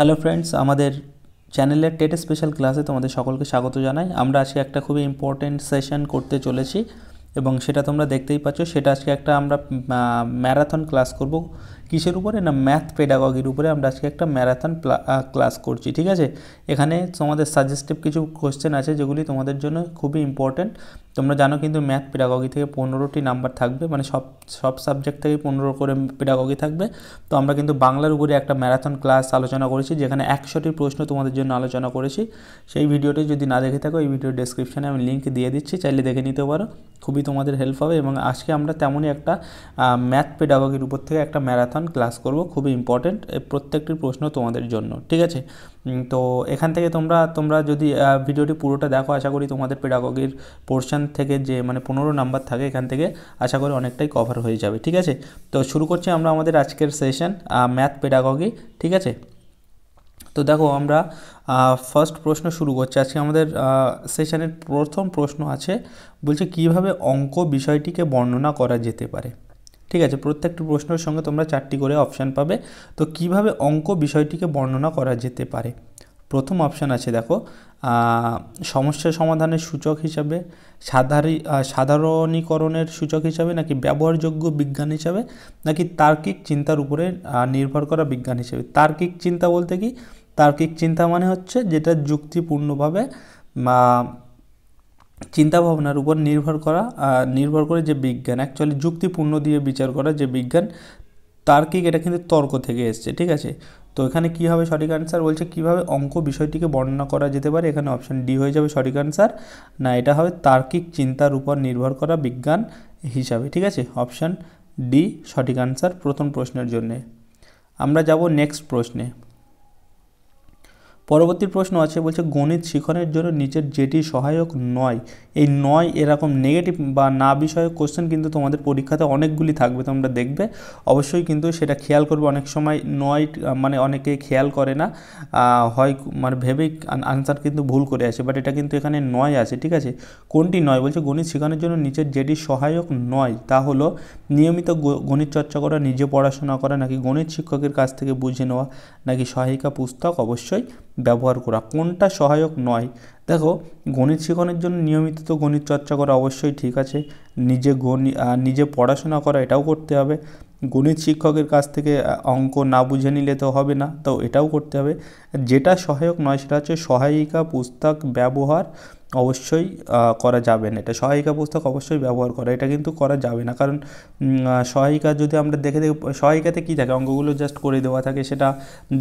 hello friends আমাদের চ্যানেলের TET special ক্লাসে তোমাদের সকলকে স্বাগত জানাই আমরা আজকে একটা খুবই ইম্পর্টেন্ট সেশন করতে চলেছি এবং সেটা তোমরা দেখতেই পাচ্ছ সেটা আজকে একটা আমরা ম্যারাথন ক্লাস করব কিসের উপরে না ম্যাথ পেডাগগির উপরে আমরা আজকে একটা ম্যারাথন ক্লাস করছি ঠিক আছে এখানে তোমাদের সাজেস্টিভ কিছু কোশ্চেন আছে যেগুলি তোমাদের জন্য খুবই ইম্পর্ট্যান্ট তোমরা জানো কিন্তু ম্যাথ পেডাগগি থেকে পনেরোটি নাম্বার থাকবে মানে সব সব সাবজেক্ট থেকে পনেরো করে পেডাগগি থাকবে তো আমরা কিন্তু বাংলার উপরে একটা ম্যারাথন ক্লাস আলোচনা করেছি যেখানে একশোটি প্রশ্ন তোমাদের জন্য আলোচনা করেছি সেই ভিডিওটি যদি না দেখে থাকো এই ভিডিও ডেসক্রিপশানে আমি লিঙ্ক দিয়ে দিচ্ছি চাইলে দেখে নিতে পারো খুবই তোমাদের হেল্প হবে এবং আজকে আমরা তেমনই একটা ম্যাথ পেডাগগির উপর থেকে একটা ম্যারাথন ম্যারাথন ক্লাস করব খুবই ইম্পর্টেন্ট প্রত্যেকটি প্রশ্ন তোমাদের জন্য ঠিক আছে তো এখান থেকে তোমরা তোমরা যদি ভিডিওটি পুরোটা দেখো আশা করি তোমাদের পেডাগগির পোর্শন থেকে যে মানে পনেরো নাম্বার থাকে এখান থেকে আশা করি অনেকটাই কভার হয়ে যাবে ঠিক আছে তো শুরু করছি আমরা আমাদের আজকের সেশন ম্যাথ পেডাগগি ঠিক আছে তো দেখো আমরা ফার্স্ট প্রশ্ন শুরু করছি আজকে আমাদের সেশনের প্রথম প্রশ্ন আছে বলছে কিভাবে অঙ্ক বিষয়টিকে বর্ণনা করা যেতে পারে ঠিক আছে প্রত্যেকটি প্রশ্নের সঙ্গে তোমরা চারটি করে অপশান পাবে তো কিভাবে অঙ্ক বিষয়টিকে বর্ণনা করা যেতে পারে প্রথম অপশান আছে দেখো সমস্যা সমাধানের সূচক হিসাবে সাধারী সাধারণীকরণের সূচক হিসাবে নাকি ব্যবহারযোগ্য বিজ্ঞান হিসাবে নাকি তার্কিক চিন্তার উপরে নির্ভর করা বিজ্ঞান হিসাবে তার্কিক চিন্তা বলতে কি তার্কিক চিন্তা মানে হচ্ছে যেটা যুক্তিপূর্ণভাবে চিন্তা ভাবনার উপর নির্ভর করা নির্ভর করে যে বিজ্ঞান অ্যাকচুয়ালি যুক্তিপূর্ণ দিয়ে বিচার করা যে বিজ্ঞান তার্কিক এটা কিন্তু তর্ক থেকে এসছে ঠিক আছে তো এখানে কী হবে সঠিক আনসার বলছে কিভাবে অঙ্ক বিষয়টিকে বর্ণনা করা যেতে পারে এখানে অপশন ডি হয়ে যাবে সঠিক আনসার না এটা হবে তার্কিক চিন্তার উপর নির্ভর করা বিজ্ঞান হিসাবে ঠিক আছে অপশন ডি সঠিক আনসার প্রথম প্রশ্নের জন্যে আমরা যাব নেক্সট প্রশ্নে পরবর্তী প্রশ্ন আছে বলছে গণিত শিখনের জন্য নিচের যেটি সহায়ক নয় এই নয় এরকম নেগেটিভ বা না বিষয়ক কোশ্চেন কিন্তু তোমাদের পরীক্ষাতে অনেকগুলি থাকবে তোমরা দেখবে অবশ্যই কিন্তু সেটা খেয়াল করবে অনেক সময় নয় মানে অনেকে খেয়াল করে না হয় মানে ভেবেই আনসার কিন্তু ভুল করে আসে বাট এটা কিন্তু এখানে নয় আছে ঠিক আছে কোনটি নয় বলছে গণিত শিখানোর জন্য নিচের যেটি সহায়ক নয় তা হলো নিয়মিত গণিত চর্চা করা নিজে পড়াশোনা করা নাকি গণিত শিক্ষকের কাছ থেকে বুঝে নেওয়া নাকি সহায়িকা পুস্তক অবশ্যই ব্যবহার করা কোনটা সহায়ক নয় দেখো গণিত শিখনের জন্য নিয়মিত তো গণিত চর্চা করা অবশ্যই ঠিক আছে নিজে গণি নিজে পড়াশোনা করা এটাও করতে হবে গণিত শিক্ষকের কাছ থেকে অঙ্ক না বুঝে নিলে তো হবে না তো এটাও করতে হবে যেটা সহায়ক নয় সেটা হচ্ছে সহায়িকা পুস্তক ব্যবহার অবশ্যই করা যাবে না এটা সহায়িকা পুস্তক অবশ্যই ব্যবহার করা এটা কিন্তু করা যাবে না কারণ সহায়িকা যদি আমরা দেখে দেখে সহায়িকাতে কী থাকে অঙ্কগুলো জাস্ট করে দেওয়া থাকে সেটা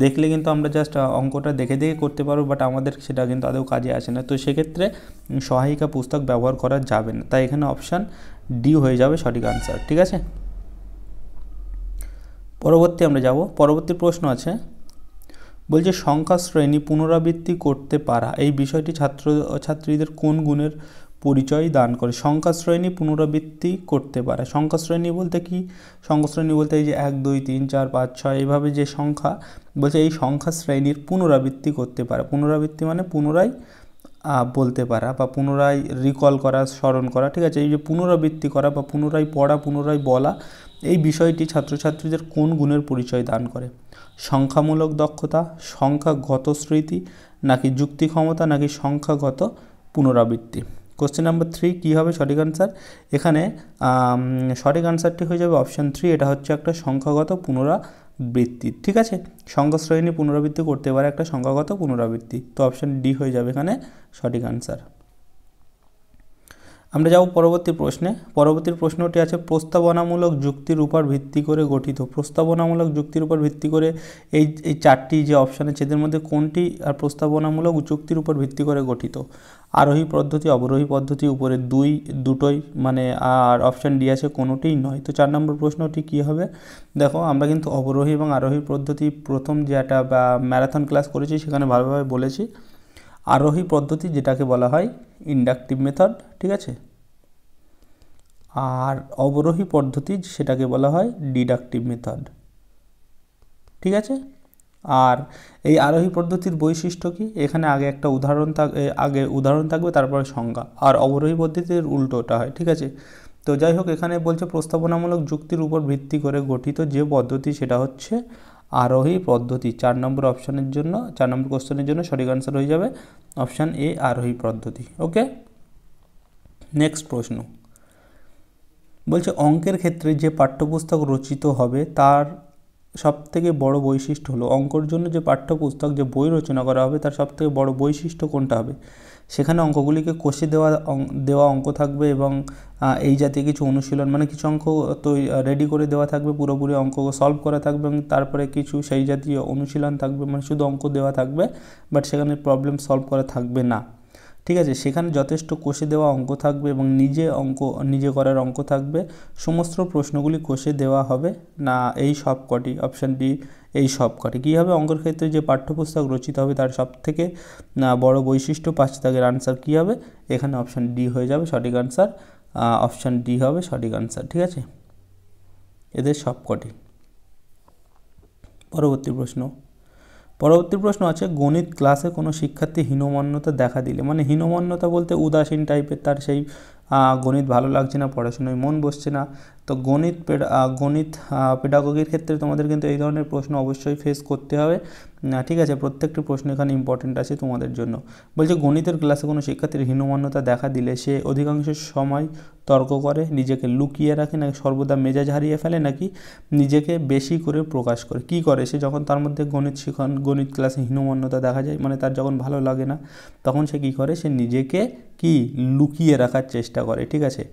দেখলে কিন্তু আমরা জাস্ট অঙ্কটা দেখে দেখে করতে পারবো বাট আমাদের সেটা কিন্তু আদৌ কাজে আসে না তো সেক্ষেত্রে সহায়িকা পুস্তক ব্যবহার করা যাবে না তাই এখানে অপশান ডি হয়ে যাবে সঠিক আনসার ঠিক আছে পরবর্তী আমরা যাব পরবর্তী প্রশ্ন আছে বলছে সংখ্যা শ্রেণী পুনরাবৃত্তি করতে পারা এই বিষয়টি ছাত্র ছাত্রীদের কোন গুণের পরিচয় দান করে সংখ্যা শ্রেণী পুনরাবৃত্তি করতে পারে সংখ্যা শ্রেণী বলতে কি সংখ্যা শ্রেণী বলতে এই যে এক দুই তিন চার পাঁচ ছয় এইভাবে যে সংখ্যা বলছে এই সংখ্যা শ্রেণীর পুনরাবৃত্তি করতে পারে পুনরাবৃত্তি মানে পুনরায় বলতে পারা বা পুনরায় রিকল করা স্মরণ করা ঠিক আছে এই যে পুনরাবৃত্তি করা বা পুনরায় পড়া পুনরায় বলা এই বিষয়টি ছাত্রছাত্রীদের কোন গুণের পরিচয় দান করে সংখ্যামূলক দক্ষতা সংখ্যাগত স্মৃতি নাকি যুক্তি ক্ষমতা নাকি সংখ্যাগত পুনরাবৃত্তি কোশ্চেন নাম্বার থ্রি কী হবে সঠিক আনসার এখানে সঠিক আনসারটি হয়ে যাবে অপশান থ্রি এটা হচ্ছে একটা সংখ্যাগত পুনরাবৃত্তি ঠিক আছে সংখ্যা শ্রেণী পুনরাবৃত্তি করতে পারে একটা সংখ্যাগত পুনরাবৃত্তি তো অপশান ডি হয়ে যাবে এখানে সঠিক আনসার আমরা যাব পরবর্তী প্রশ্নে পরবর্তী প্রশ্নটি আছে প্রস্তাবনামূলক যুক্তির উপর ভিত্তি করে গঠিত প্রস্তাবনামূলক যুক্তির উপর ভিত্তি করে এই এই চারটি যে অপশান আছে এদের মধ্যে কোনটি আর প্রস্তাবনামূলক যুক্তির উপর ভিত্তি করে গঠিত আরোহী পদ্ধতি অবরোহী পদ্ধতি উপরে দুই দুটোই মানে আর অপশান ডি আছে কোনোটিই নয় তো চার নম্বর প্রশ্নটি কী হবে দেখো আমরা কিন্তু অবরোহী এবং আরোহী পদ্ধতি প্রথম যেটা বা ম্যারাথন ক্লাস করেছি সেখানে ভালোভাবে বলেছি আরোহী পদ্ধতি যেটাকে বলা হয় ইন্ডাকটিভ মেথড ঠিক আছে আর অবরোহী পদ্ধতি সেটাকে বলা হয় ডিডাকটিভ মেথড ঠিক আছে আর এই আরোহী পদ্ধতির বৈশিষ্ট্য কি এখানে আগে একটা উদাহরণ থাক আগে উদাহরণ থাকবে তারপরে সংজ্ঞা আর অবরোহী পদ্ধতির উল্টোটা হয় ঠিক আছে তো যাই হোক এখানে বলছে প্রস্তাবনামূলক যুক্তির উপর ভিত্তি করে গঠিত যে পদ্ধতি সেটা হচ্ছে আরোহী পদ্ধতি চার নম্বর অপশানের জন্য চার নম্বর কোশ্চেনের জন্য সঠিক আনসার হয়ে যাবে অপশান এ আরোহী পদ্ধতি ওকে নেক্সট প্রশ্ন বলছে অঙ্কের ক্ষেত্রে যে পাঠ্যপুস্তক রচিত হবে তার সবথেকে বড় বৈশিষ্ট্য হলো অঙ্কর জন্য যে পাঠ্যপুস্তক যে বই রচনা করা হবে তার সবথেকে বড় বৈশিষ্ট্য কোনটা হবে সেখানে অঙ্কগুলিকে কষে দেওয়া দেওয়া অঙ্ক থাকবে এবং এই জাতীয় কিছু অনুশীলন মানে কিছু অঙ্ক তো রেডি করে দেওয়া থাকবে পুরোপুরি অঙ্ক সলভ করা থাকবে এবং তারপরে কিছু সেই জাতীয় অনুশীলন থাকবে মানে শুধু অঙ্ক দেওয়া থাকবে বাট সেখানে প্রবলেম সলভ করা থাকবে না ঠিক আছে সেখানে যথেষ্ট কোষে দেওয়া অঙ্ক থাকবে এবং নিজে অঙ্ক নিজে করার অঙ্ক থাকবে সমস্ত প্রশ্নগুলি কোষে দেওয়া হবে না এই সব কটি অপশান ডি এই সব কটি কী হবে অঙ্কের ক্ষেত্রে যে পাঠ্যপুস্তক রচিত হবে তার সব থেকে বড় বৈশিষ্ট্য পাঁচ দাগের আনসার কী হবে এখানে অপশান ডি হয়ে যাবে সঠিক আনসার অপশান ডি হবে সঠিক আনসার ঠিক আছে এদের সব কটি পরবর্তী প্রশ্ন পরবর্তী প্রশ্ন আছে গণিত ক্লাসে কোনো শিক্ষার্থী হীনমান্যতা দেখা দিলে মানে হীনমান্যতা বলতে উদাসীন টাইপের তার সেই গণিত ভালো লাগছে না পড়াশোনায় মন বসছে না তো গণিত গণিত পেডাগগির ক্ষেত্রে তোমাদের কিন্তু এই ধরনের প্রশ্ন অবশ্যই ফেস করতে হবে ঠিক আছে প্রত্যেকটি প্রশ্ন এখানে ইম্পর্টেন্ট আছে তোমাদের জন্য বলছে গণিতের ক্লাসে কোনো শিক্ষার্থীর হীনমান্যতা দেখা দিলে সে অধিকাংশ সময় তর্ক করে নিজেকে লুকিয়ে রাখে নাকি সর্বদা মেজাজ হারিয়ে ফেলে নাকি নিজেকে বেশি করে প্রকাশ করে কি করে সে যখন তার মধ্যে গণিত শিখন গণিত ক্লাসে হীনমান্যতা দেখা যায় মানে তার যখন ভালো লাগে না তখন সে কি করে সে নিজেকে কি লুকিয়ে রাখার চেষ্টা করে ঠিক আছে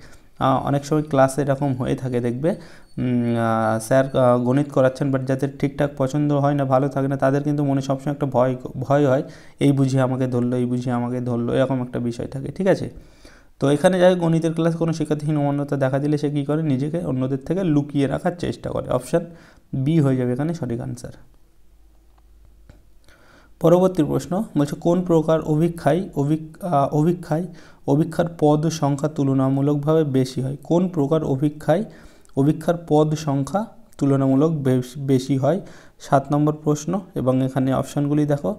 অনেক সময় ক্লাসে এরকম হয়ে থাকে দেখবে স্যার গণিত করাচ্ছেন বাট যাদের ঠিকঠাক পছন্দ হয় না ভালো থাকে না তাদের কিন্তু মনে সবসময় একটা ভয় ভয় হয় এই বুঝিয়ে আমাকে ধরলো এই বুঝিয়ে আমাকে ধরলো এরকম একটা বিষয় থাকে ঠিক আছে তো এখানে যাই গণিতের ক্লাস কোনো শিক্ষার্থী অমান্যতা দেখা দিলে সে কী করে নিজেকে অন্যদের থেকে লুকিয়ে রাখার চেষ্টা করে অপশান বি হয়ে যাবে এখানে সঠিক আনসার পরবর্তী প্রশ্ন বলছে কোন প্রকার অভিক্ষায় অভিক অভিক্ষায় অভিক্ষার পদ সংখ্যা তুলনামূলকভাবে বেশি হয় কোন প্রকার অভিক্ষায় অভিক্ষার পদ সংখ্যা তুলনামূলক বেশি হয় সাত নম্বর প্রশ্ন এবং এখানে অপশানগুলি দেখো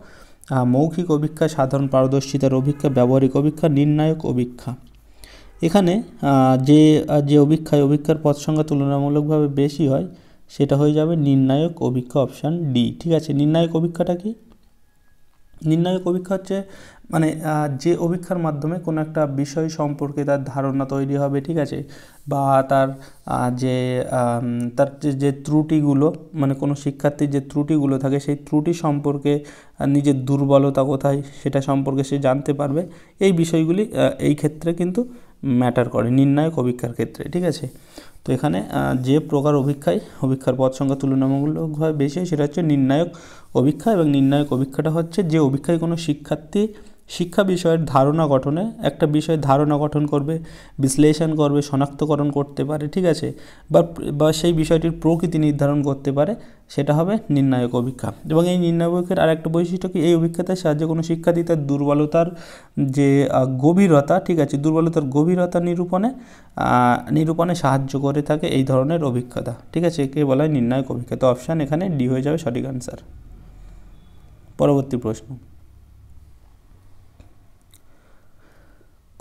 মৌখিক অভিক্ষা সাধারণ পারদর্শিতার অভিক্ষা ব্যবহারিক অভিক্ষা নির্ণায়ক অভিক্ষা এখানে যে যে অভিক্ষায় অভিক্ষার পদ সংখ্যা তুলনামূলকভাবে বেশি হয় সেটা হয়ে যাবে নির্ণায়ক অভিক্ষা অপশান ডি ঠিক আছে নির্ণায়ক অভিক্ষাটা কি নির্ণায়ক অভিক্ষা হচ্ছে মানে যে অভিক্ষার মাধ্যমে কোনো একটা বিষয় সম্পর্কে তার ধারণা তৈরি হবে ঠিক আছে বা তার যে তার যে ত্রুটিগুলো মানে কোনো শিক্ষার্থীর যে ত্রুটিগুলো থাকে সেই ত্রুটি সম্পর্কে নিজের দুর্বলতা কোথায় সেটা সম্পর্কে সে জানতে পারবে এই বিষয়গুলি এই ক্ষেত্রে কিন্তু ম্যাটার করে নির্ণায়ক অভিক্ষার ক্ষেত্রে ঠিক আছে তো এখানে যে প্রকার অভিক্ষায় অভিক্ষার পদ সংখ্যা তুলনামূলকভাবে বেশি হয় সেটা হচ্ছে নির্ণায়ক অভিক্ষা এবং নির্ণায়ক অভিক্ষাটা হচ্ছে যে অভিক্ষায় কোনো শিক্ষার্থী শিক্ষা বিষয়ের ধারণা গঠনে একটা বিষয়ের ধারণা গঠন করবে বিশ্লেষণ করবে শনাক্তকরণ করতে পারে ঠিক আছে বা বা সেই বিষয়টির প্রকৃতি নির্ধারণ করতে পারে সেটা হবে নির্ণায়ক অভিজ্ঞা এবং এই নির্ণায়কের আর একটা বৈশিষ্ট্য কি এই অভিজ্ঞতার সাহায্যে কোনো শিক্ষার্থী তার দুর্বলতার যে গভীরতা ঠিক আছে দুর্বলতার গভীরতা নিরূপণে নিরূপণে সাহায্য করে থাকে এই ধরনের অভিজ্ঞতা ঠিক আছে একে বলা হয় নির্ণায়ক অভিজ্ঞতা অপশান এখানে ডি হয়ে যাবে সঠিক আনসার পরবর্তী প্রশ্ন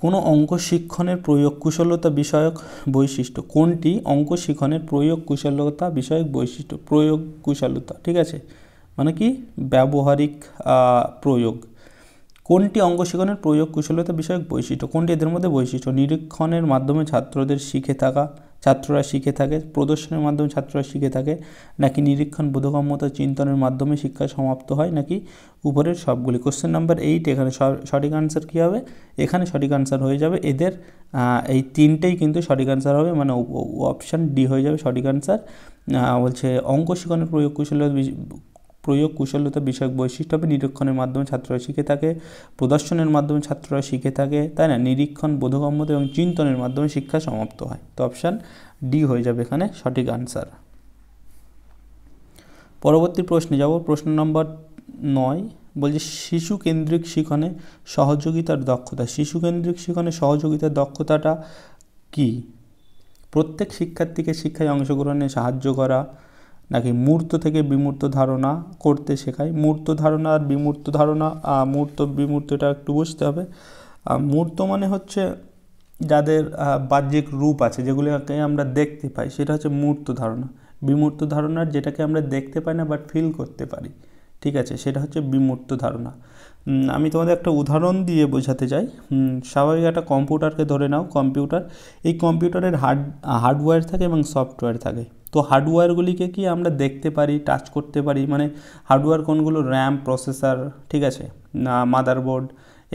কোনো অঙ্ক শিক্ষণের প্রয়োগ কুশলতা বিষয়ক বৈশিষ্ট্য কোনটি অঙ্ক শিক্ষণের প্রয়োগ কুশলতা বিষয়ক বৈশিষ্ট্য প্রয়োগ কুশলতা ঠিক আছে মানে কি ব্যবহারিক প্রয়োগ কোনটি অঙ্গশিখনের প্রয়োগ কুশলতা বিষয়ক বৈশিষ্ট্য কোনটি এদের মধ্যে বৈশিষ্ট্য নিরীক্ষণের মাধ্যমে ছাত্রদের শিখে থাকা ছাত্ররা শিখে থাকে প্রদর্শনের মাধ্যমে ছাত্ররা শিখে থাকে নাকি নিরীক্ষণ বোধগম্যতা চিন্তনের মাধ্যমে শিক্ষা সমাপ্ত হয় নাকি উপরের সবগুলি কোশ্চেন নাম্বার এইট এখানে সঠিক আনসার কী হবে এখানে সঠিক আনসার হয়ে যাবে এদের এই তিনটেই কিন্তু সঠিক আনসার হবে মানে অপশান ডি হয়ে যাবে সঠিক আনসার বলছে অঙ্ক শিখনের প্রয়োগ কুশল প্রয়োগ কুশলতা বিষয়ক বৈশিষ্ট্য নিরীক্ষণের মাধ্যমে ছাত্ররা শিখে থাকে প্রদর্শনের মাধ্যমে ছাত্ররা শিখে থাকে তাই না নিরীক্ষণ বোধগম্যতা এবং চিন্তনের মাধ্যমে শিক্ষা সমাপ্ত হয় তো অপশান ডি হয়ে যাবে এখানে সঠিক আনসার পরবর্তী প্রশ্নে যাব প্রশ্ন নম্বর নয় বলছে শিশু কেন্দ্রিক শিখনে সহযোগিতার দক্ষতা শিশু কেন্দ্রিক শিখনে সহযোগিতার দক্ষতাটা কি প্রত্যেক শিক্ষার্থীকে শিক্ষায় অংশগ্রহণে সাহায্য করা নাকি মূর্ত থেকে বিমূর্ত ধারণা করতে শেখায় মূর্ত ধারণা আর বিমূর্ত ধারণা মূর্ত বিমূর্তটা একটু বুঝতে হবে মূর্ত মানে হচ্ছে যাদের বাহ্যিক রূপ আছে যেগুলোকে আমরা দেখতে পাই সেটা হচ্ছে মূর্ত ধারণা বিমূর্ত ধারণার যেটাকে আমরা দেখতে পাই না বাট ফিল করতে পারি ঠিক আছে সেটা হচ্ছে বিমূর্ত ধারণা আমি তোমাদের একটা উদাহরণ দিয়ে বোঝাতে চাই স্বাভাবিক একটা কম্পিউটারকে ধরে নাও কম্পিউটার এই কম্পিউটারের হার্ড হার্ডওয়্যার থাকে এবং সফটওয়্যার থাকে তো হার্ডওয়্যারগুলিকে কি আমরা দেখতে পারি টাচ করতে পারি মানে হার্ডওয়্যার কোনগুলো র্যাম প্রসেসর ঠিক আছে না মাদারবোর্ড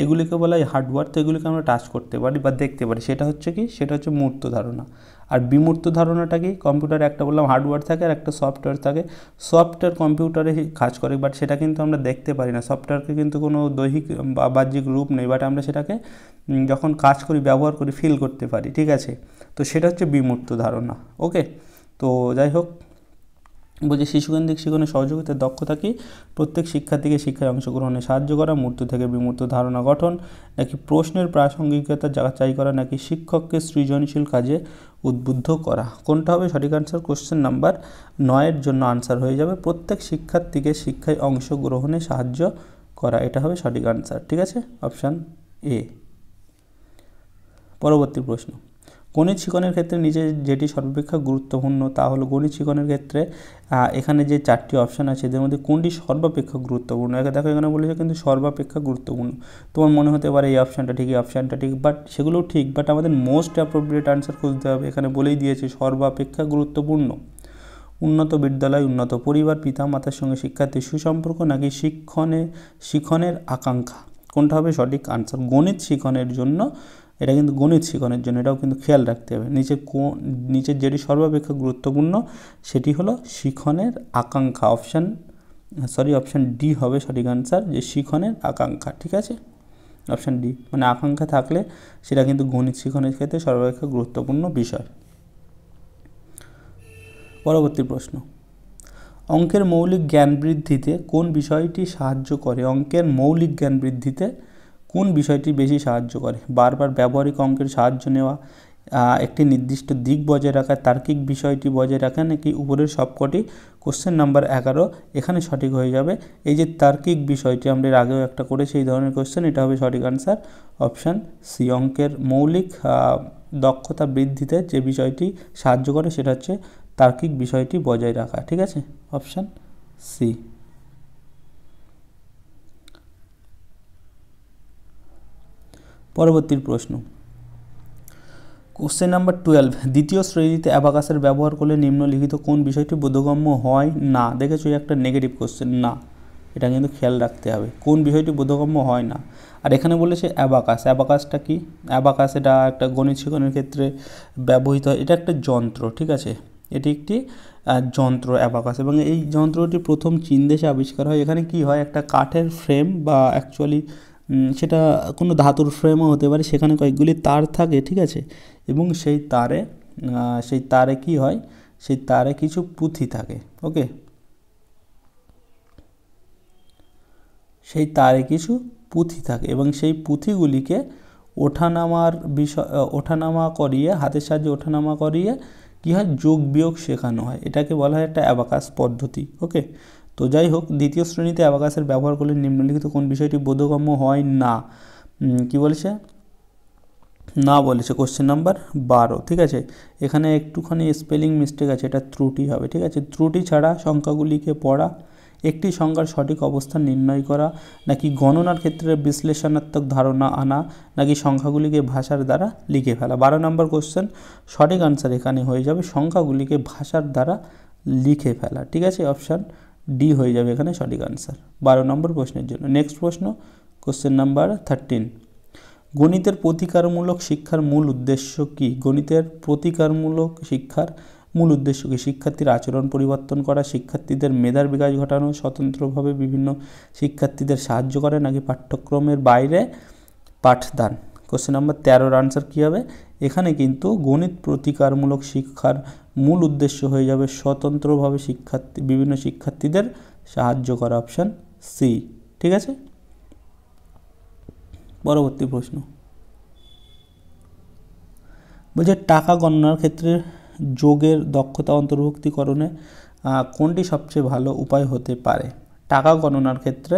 এগুলিকে বলা হয় হার্ডওয়্যার তো এগুলিকে আমরা টাচ করতে পারি বা দেখতে পারি সেটা হচ্ছে কি সেটা হচ্ছে মূর্ত ধারণা আর বিমূর্ত ধারণাটা কি কম্পিউটারে একটা বললাম হার্ডওয়্যার থাকে আর একটা সফটওয়্যার থাকে সফটওয়্যার কম্পিউটারে কাজ করে বাট সেটা কিন্তু আমরা দেখতে পারি না সফটওয়্যারকে কিন্তু কোনো দৈহিক বা বাহ্যিক রূপ নেই বাট আমরা সেটাকে যখন কাজ করি ব্যবহার করি ফিল করতে পারি ঠিক আছে তো সেটা হচ্ছে বিমূর্ত ধারণা ওকে তো যাই হোক বলছে শিশুকেন্দ্রিক শিক্ষণে সহযোগিতার দক্ষতা কি প্রত্যেক শিক্ষার্থীকে শিক্ষায় অংশগ্রহণে সাহায্য করা মূর্ত থেকে বিমূর্ত ধারণা গঠন নাকি প্রশ্নের প্রাসঙ্গিকতা যাচাই করা নাকি শিক্ষককে সৃজনশীল কাজে উদ্বুদ্ধ করা কোনটা হবে সঠিক আনসার কোশ্চেন নাম্বার নয়ের জন্য আনসার হয়ে যাবে প্রত্যেক শিক্ষার্থীকে শিক্ষায় অংশগ্রহণে সাহায্য করা এটা হবে সঠিক আনসার ঠিক আছে অপশান এ পরবর্তী প্রশ্ন গণিত শিক্ষণের ক্ষেত্রে নিজে যেটি সর্বাপেক্ষা গুরুত্বপূর্ণ তা হলো গণিত শিকনের ক্ষেত্রে এখানে যে চারটি অপশান আছে এদের মধ্যে কোনটি সর্বাপেক্ষা গুরুত্বপূর্ণ একে দেখো এখানে বলেছে কিন্তু সর্বাপেক্ষা গুরুত্বপূর্ণ তোমার মনে হতে পারে এই অপশানটা ঠিক এই অপশানটা ঠিক বাট সেগুলোও ঠিক বাট আমাদের মোস্ট অ্যাপ্রোপ্রিয়েট আনসার খুঁজতে হবে এখানে বলেই দিয়েছে সর্বাপেক্ষা গুরুত্বপূর্ণ উন্নত বিদ্যালয় উন্নত পরিবার পিতা মাতার সঙ্গে শিক্ষার্থীর সুসম্পর্ক নাকি শিক্ষণে শিখনের আকাঙ্ক্ষা কোনটা হবে সঠিক আনসার গণিত শিখনের জন্য এটা কিন্তু গণিত শিখনের জন্য এটাও কিন্তু খেয়াল রাখতে হবে নিচে কোন নিচের যেটি সর্বাপেক্ষা গুরুত্বপূর্ণ সেটি হলো শিখনের আকাঙ্ক্ষা অপশান সরি অপশান ডি হবে সঠিক আনসার যে শিখনের আকাঙ্ক্ষা ঠিক আছে অপশান ডি মানে আকাঙ্ক্ষা থাকলে সেটা কিন্তু গণিত শিখনের ক্ষেত্রে সর্বাপেক্ষা গুরুত্বপূর্ণ বিষয় পরবর্তী প্রশ্ন অঙ্কের মৌলিক জ্ঞান বৃদ্ধিতে কোন বিষয়টি সাহায্য করে অঙ্কের মৌলিক জ্ঞান বৃদ্ধিতে কোন বিষয়টি বেশি সাহায্য করে বারবার ব্যবহারিক অঙ্কের সাহায্য নেওয়া একটি নির্দিষ্ট দিক বজায় রাখা তার্কিক বিষয়টি বজায় রাখা নাকি উপরের সবকটি কোশ্চেন নাম্বার এগারো এখানে সঠিক হয়ে যাবে এই যে তার্কিক বিষয়টি আমরা আগেও একটা করে সেই ধরনের কোশ্চেন এটা হবে সঠিক আনসার অপশান সি অঙ্কের মৌলিক দক্ষতা বৃদ্ধিতে যে বিষয়টি সাহায্য করে সেটা হচ্ছে তার্কিক বিষয়টি বজায় রাখা ঠিক আছে অপশান সি পরবর্তীর প্রশ্ন কোশ্চেন নাম্বার টুয়েলভ দ্বিতীয় শ্রেণীতে অ্যাবাকাসের ব্যবহার করলে নিম্নলিখিত কোন বিষয়টি বোধগম্য হয় না দেখেছো একটা নেগেটিভ কোশ্চেন না এটা কিন্তু খেয়াল রাখতে হবে কোন বিষয়টি বোধগম্য হয় না আর এখানে বলেছে অ্যাবাকাস অ্যাবাকাসটা কি অ্যাবাকাস এটা একটা গণিত শিখনের ক্ষেত্রে ব্যবহৃত হয় এটা একটা যন্ত্র ঠিক আছে এটি একটি যন্ত্র অ্যাবাকাস এবং এই যন্ত্রটি প্রথম চীন দেশে আবিষ্কার হয় এখানে কি হয় একটা কাঠের ফ্রেম বা অ্যাকচুয়ালি সেটা কোনো ধাতুর ফ্রেমও হতে পারে সেখানে কয়েকগুলি তার থাকে ঠিক আছে এবং সেই তারে সেই তারে কি হয় সেই তারে কিছু পুঁথি থাকে ওকে সেই তারে কিছু পুঁথি থাকে এবং সেই পুঁথিগুলিকে ওঠানামার বিষয় ওঠানামা করিয়ে হাতের সাহায্যে ওঠানামা করিয়ে কী হয় যোগ বিয়োগ শেখানো হয় এটাকে বলা হয় একটা অ্যাবাকাস পদ্ধতি ওকে তো যাই হোক দ্বিতীয় শ্রেণীতে অ্যাবাকাসের ব্যবহার করলে নিম্নলিখিত কোন বিষয়টি বোধগম্য হয় না কি বলেছে না বলেছে কোশ্চেন নাম্বার বারো ঠিক আছে এখানে একটুখানি স্পেলিং মিস্টেক আছে এটা ত্রুটি হবে ঠিক আছে ত্রুটি ছাড়া সংখ্যাগুলিকে পড়া একটি সংখ্যার সঠিক অবস্থান নির্ণয় করা নাকি গণনার ক্ষেত্রে বিশ্লেষণাত্মক ধারণা আনা নাকি সংখ্যাগুলিকে ভাষার দ্বারা লিখে ফেলা বারো নম্বর কোশ্চেন সঠিক আনসার এখানে হয়ে যাবে সংখ্যাগুলিকে ভাষার দ্বারা লিখে ফেলা ঠিক আছে অপশান ডি হয়ে যাবে এখানে সঠিক আনসার বারো নম্বর প্রশ্নের জন্য নেক্সট প্রশ্ন কোশ্চেন নাম্বার থার্টিন গণিতের প্রতিকারমূলক শিক্ষার মূল উদ্দেশ্য কি গণিতের প্রতিকারমূলক শিক্ষার মূল উদ্দেশ্য কি শিক্ষার্থীর আচরণ পরিবর্তন করা শিক্ষার্থীদের মেধার বিকাশ ঘটানো স্বতন্ত্রভাবে বিভিন্ন শিক্ষার্থীদের সাহায্য করে নাকি পাঠ্যক্রমের বাইরে পাঠদান কোশ্চেন নম্বর তেরোর আনসার কী হবে এখানে কিন্তু গণিত প্রতিকারমূলক শিক্ষার মূল উদ্দেশ্য হয়ে যাবে স্বতন্ত্রভাবে শিক্ষার্থী বিভিন্ন শিক্ষার্থীদের সাহায্য করা অপশান সি ঠিক আছে পরবর্তী প্রশ্ন বলছে টাকা গণনার ক্ষেত্রে যোগের দক্ষতা অন্তর্ভুক্তিকরণে কোনটি সবচেয়ে ভালো উপায় হতে পারে টাকা গণনার ক্ষেত্রে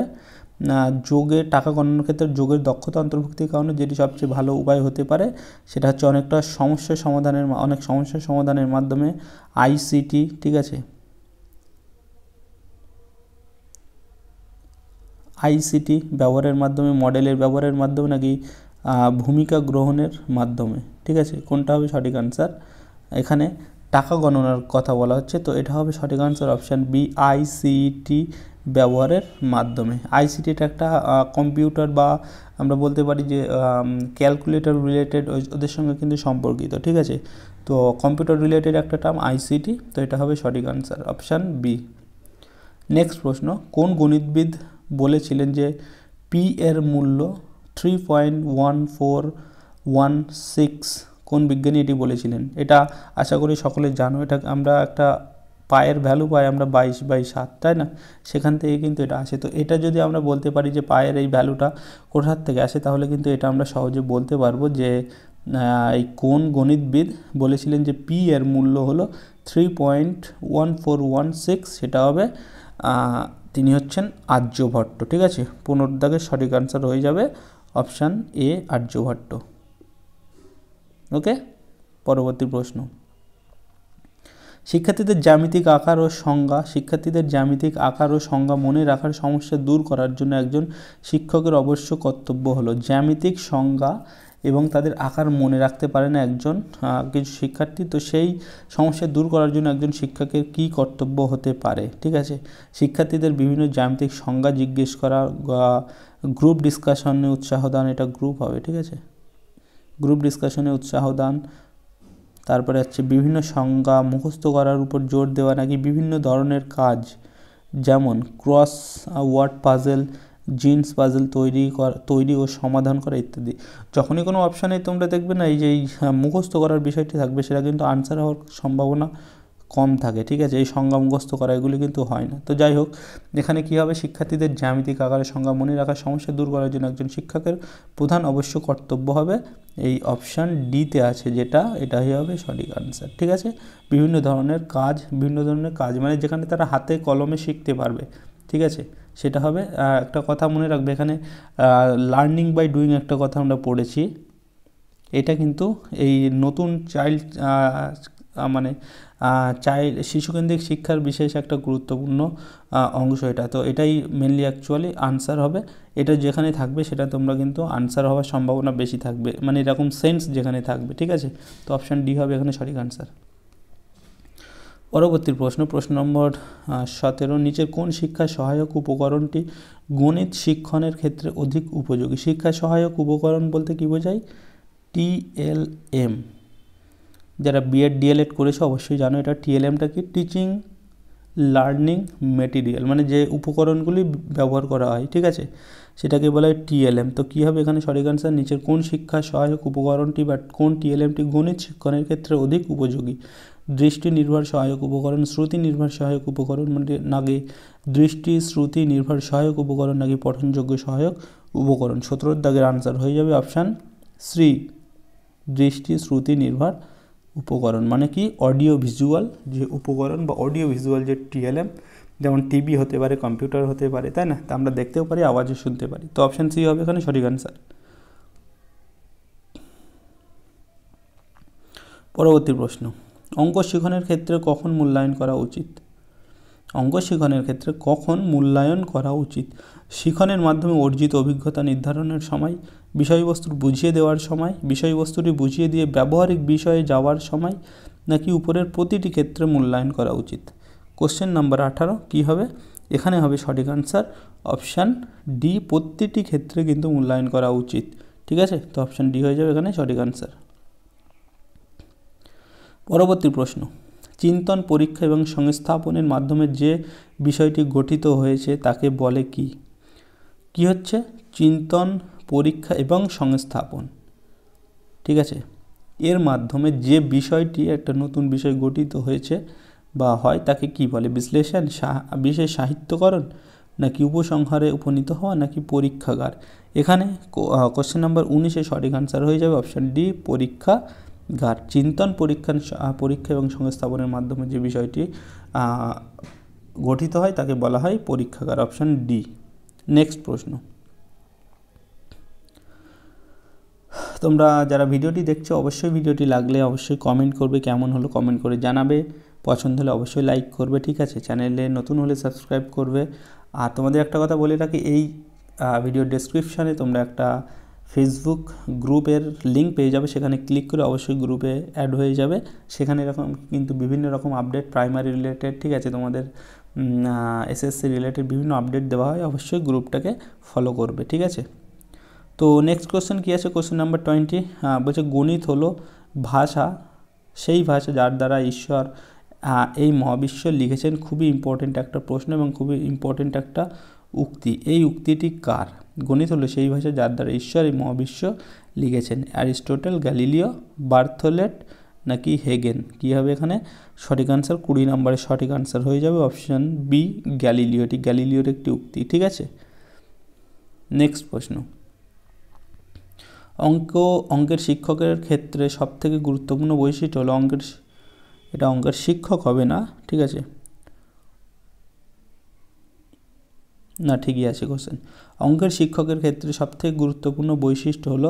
যোগে টাকা গণনার ক্ষেত্রে যোগের দক্ষতা অন্তর্ভুক্তির কারণে যেটি সবচেয়ে ভালো উপায় হতে পারে সেটা হচ্ছে অনেকটা সমস্যা সমাধানের অনেক সমস্যা সমাধানের মাধ্যমে আইসিটি ঠিক আছে আইসিটি ব্যবহারের মাধ্যমে মডেলের ব্যবহারের মাধ্যমে নাকি ভূমিকা গ্রহণের মাধ্যমে ঠিক আছে কোনটা হবে সঠিক আনসার এখানে টাকা গণনার কথা বলা হচ্ছে তো এটা হবে সঠিক আনসার অপশান বি আইসিটি ব্যবহারের মাধ্যমে আইসিটিটা একটা কম্পিউটার বা আমরা বলতে পারি যে ক্যালকুলেটর রিলেটেড ওদের সঙ্গে কিন্তু সম্পর্কিত ঠিক আছে তো কম্পিউটার রিলেটেড একটা টার্ম আইসিটি তো এটা হবে সঠিক আনসার অপশান বি নেক্সট প্রশ্ন কোন গণিতবিদ বলেছিলেন যে পি এর মূল্য three point one four one six কোন বিজ্ঞানী এটি বলেছিলেন এটা আশা করি সকলে জানো এটা আমরা একটা পায়ের ভ্যালু পাই আমরা বাইশ বাই সাত তাই না সেখান থেকে কিন্তু এটা আসে তো এটা যদি আমরা বলতে পারি যে পায়ের এই ভ্যালুটা কোথার থেকে আসে তাহলে কিন্তু এটা আমরা সহজে বলতে পারবো যে এই কোন গণিতবিদ বলেছিলেন যে পি এর মূল্য হলো three point one four one six সেটা হবে তিনি হচ্ছেন আর্যভট্ট ঠিক আছে পনেরো সঠিক আনসার হয়ে যাবে অপশান এ আর্যভট্ট ওকে পরবর্তী প্রশ্ন শিক্ষার্থীদের জ্যামিতিক আকার ও সংজ্ঞা শিক্ষার্থীদের জ্যামিতিক আকার ও সংজ্ঞা মনে রাখার সমস্যা দূর করার জন্য একজন শিক্ষকের অবশ্য কর্তব্য হলো জ্যামিতিক সংজ্ঞা এবং তাদের আকার মনে রাখতে পারে না একজন কিছু শিক্ষার্থী তো সেই সমস্যা দূর করার জন্য একজন শিক্ষকের কি কর্তব্য হতে পারে ঠিক আছে শিক্ষার্থীদের বিভিন্ন জ্যামিতিক সংজ্ঞা জিজ্ঞেস করা গ্রুপ ডিসকাশনে উৎসাহ দান এটা গ্রুপ হবে ঠিক আছে গ্রুপ ডিসকাশনে উৎসাহ দান তারপরে হচ্ছে বিভিন্ন সংজ্ঞা মুখস্থ করার উপর জোর দেওয়া নাকি বিভিন্ন ধরনের কাজ যেমন ক্রস ওয়ার্ড পাজেল জিন্স পাজেল তৈরি করা তৈরি ও সমাধান করা ইত্যাদি যখনই কোনো অপশানে তোমরা দেখবে না এই যে মুখস্থ করার বিষয়টি থাকবে সেটা কিন্তু আনসার হওয়ার সম্ভাবনা কম থাকে ঠিক আছে এই সংজ্ঞা করা এগুলি কিন্তু হয় না তো যাই হোক এখানে কী হবে শিক্ষার্থীদের জ্যামিতিক আকারে সংজ্ঞা মনে রাখার সমস্যা দূর করার জন্য একজন শিক্ষকের প্রধান অবশ্য কর্তব্য হবে এই অপশান ডিতে আছে যেটা এটাই হবে সঠিক আনসার ঠিক আছে বিভিন্ন ধরনের কাজ বিভিন্ন ধরনের কাজ মানে যেখানে তারা হাতে কলমে শিখতে পারবে ঠিক আছে সেটা হবে একটা কথা মনে রাখবে এখানে লার্নিং বাই ডুইং একটা কথা আমরা পড়েছি এটা কিন্তু এই নতুন চাইল্ড মানে চাইল্ড শিশুকেন্দ্রিক শিক্ষার বিশেষ একটা গুরুত্বপূর্ণ অংশ এটা তো এটাই মেনলি অ্যাকচুয়ালি আনসার হবে এটা যেখানে থাকবে সেটা তোমরা কিন্তু আনসার হওয়ার সম্ভাবনা বেশি থাকবে মানে এরকম সেন্স যেখানে থাকবে ঠিক আছে তো অপশান ডি হবে এখানে সঠিক আনসার পরবর্তী প্রশ্ন প্রশ্ন নম্বর সতেরো নিচের কোন শিক্ষা সহায়ক উপকরণটি গণিত শিক্ষণের ক্ষেত্রে অধিক উপযোগী শিক্ষা সহায়ক উপকরণ বলতে কী বোঝায় টিএলএম যারা বিএড ডিএলএড করেছে অবশ্যই জানো এটা টিএলএমটা কি টিচিং লার্নিং মেটেরিয়াল মানে যে উপকরণগুলি ব্যবহার করা হয় ঠিক আছে সেটাকে বলা হয় টিএলএম তো কী হবে এখানে সঠিক অ্যান্সার নিচের কোন শিক্ষা সহায়ক উপকরণটি বা কোন টিএলএমটি গণিত শিক্ষণের ক্ষেত্রে অধিক উপযোগী দৃষ্টি নির্ভর সহায়ক উপকরণ শ্রুতি নির্ভর সহায়ক উপকরণ মানে নাকি দৃষ্টি শ্রুতি নির্ভর সহায়ক উপকরণ নাকি পঠনযোগ্য সহায়ক উপকরণ সতেরোর দাগের আনসার হয়ে যাবে অপশান শ্রী দৃষ্টি শ্রুতি নির্ভর উপকরণ মানে কি অডিও ভিজুয়াল যে উপকরণ বা অডিও ভিজুয়াল যে টিএলএম যেমন টিভি হতে পারে কম্পিউটার হতে পারে তাই না তা আমরা দেখতেও পারি আওয়াজও শুনতে পারি তো অপশান সি হবে এখানে সঠিক অ্যান্সার পরবর্তী প্রশ্ন অঙ্ক শিখনের ক্ষেত্রে কখন মূল্যায়ন করা উচিত অঙ্ক শিখনের ক্ষেত্রে কখন মূল্যায়ন করা উচিত শিখনের মাধ্যমে অর্জিত অভিজ্ঞতা নির্ধারণের সময় বিষয়বস্তুর বুঝিয়ে দেওয়ার সময় বিষয়বস্তুটি বুঝিয়ে দিয়ে ব্যবহারিক বিষয়ে যাওয়ার সময় নাকি উপরের প্রতিটি ক্ষেত্রে মূল্যায়ন করা উচিত কোশ্চেন নাম্বার আঠারো কী হবে এখানে হবে সঠিক আনসার অপশান ডি প্রতিটি ক্ষেত্রে কিন্তু মূল্যায়ন করা উচিত ঠিক আছে তো অপশান ডি হয়ে যাবে এখানে সঠিক আনসার পরবর্তী প্রশ্ন চিন্তন পরীক্ষা এবং সংস্থাপনের মাধ্যমে যে বিষয়টি গঠিত হয়েছে তাকে বলে কি কি হচ্ছে চিন্তন পরীক্ষা এবং সংস্থাপন ঠিক আছে এর মাধ্যমে যে বিষয়টি একটা নতুন বিষয় গঠিত হয়েছে বা হয় তাকে কি বলে বিশ্লেষণ বিশেষ সাহিত্যকরণ নাকি উপসংহারে উপনীত হওয়া নাকি পরীক্ষাগার এখানে কোশ্চেন নাম্বার উনিশে সঠিক আনসার হয়ে যাবে অপশান ডি পরীক্ষা ঘাট চিন্তন পরীক্ষা পরীক্ষা এবং সংস্থাপনের মাধ্যমে যে বিষয়টি গঠিত হয় তাকে বলা হয় পরীক্ষাগার অপশান ডি নেক্সট প্রশ্ন তোমরা যারা ভিডিওটি দেখছো অবশ্যই ভিডিওটি লাগলে অবশ্যই কমেন্ট করবে কেমন হলো কমেন্ট করে জানাবে পছন্দ হলে অবশ্যই লাইক করবে ঠিক আছে চ্যানেলে নতুন হলে সাবস্ক্রাইব করবে আর তোমাদের একটা কথা বলে রাখি এই ভিডিও ডেসক্রিপশানে তোমরা একটা ফেসবুক গ্রুপের লিঙ্ক পেয়ে যাবে সেখানে ক্লিক করে অবশ্যই গ্রুপে অ্যাড হয়ে যাবে সেখানে এরকম কিন্তু বিভিন্ন রকম আপডেট প্রাইমারি রিলেটেড ঠিক আছে তোমাদের এসএসসি রিলেটেড বিভিন্ন আপডেট দেওয়া হয় অবশ্যই গ্রুপটাকে ফলো করবে ঠিক আছে তো নেক্সট কোশ্চেন কী আছে কোশ্চেন নাম্বার টোয়েন্টি বলছে গণিত হলো ভাষা সেই ভাষা যার দ্বারা ঈশ্বর এই মহাবিশ্ব লিখেছেন খুবই ইম্পর্টেন্ট একটা প্রশ্ন এবং খুবই ইম্পর্টেন্ট একটা উক্তি এই উক্তিটি কার গণিত হলো সেই ভাষা যার দ্বারা ঈশ্বর এই মহাবিশ্ব লিখেছেন অ্যারিস্টোটেল গ্যালিলিও বার্থলেট নাকি হেগেন কী হবে এখানে সঠিক আনসার কুড়ি নম্বরে সঠিক আনসার হয়ে যাবে অপশান বি গ্যালিলিও এটি গ্যালিলিওর একটি উক্তি ঠিক আছে নেক্সট প্রশ্ন অঙ্ক অঙ্কের শিক্ষকের ক্ষেত্রে সবথেকে গুরুত্বপূর্ণ বৈশিষ্ট্য হলো অঙ্কের এটা অঙ্কের শিক্ষক হবে না ঠিক আছে না ঠিকই আছে কোশ্চেন অঙ্কের শিক্ষকের ক্ষেত্রে সবথেকে গুরুত্বপূর্ণ বৈশিষ্ট্য হলো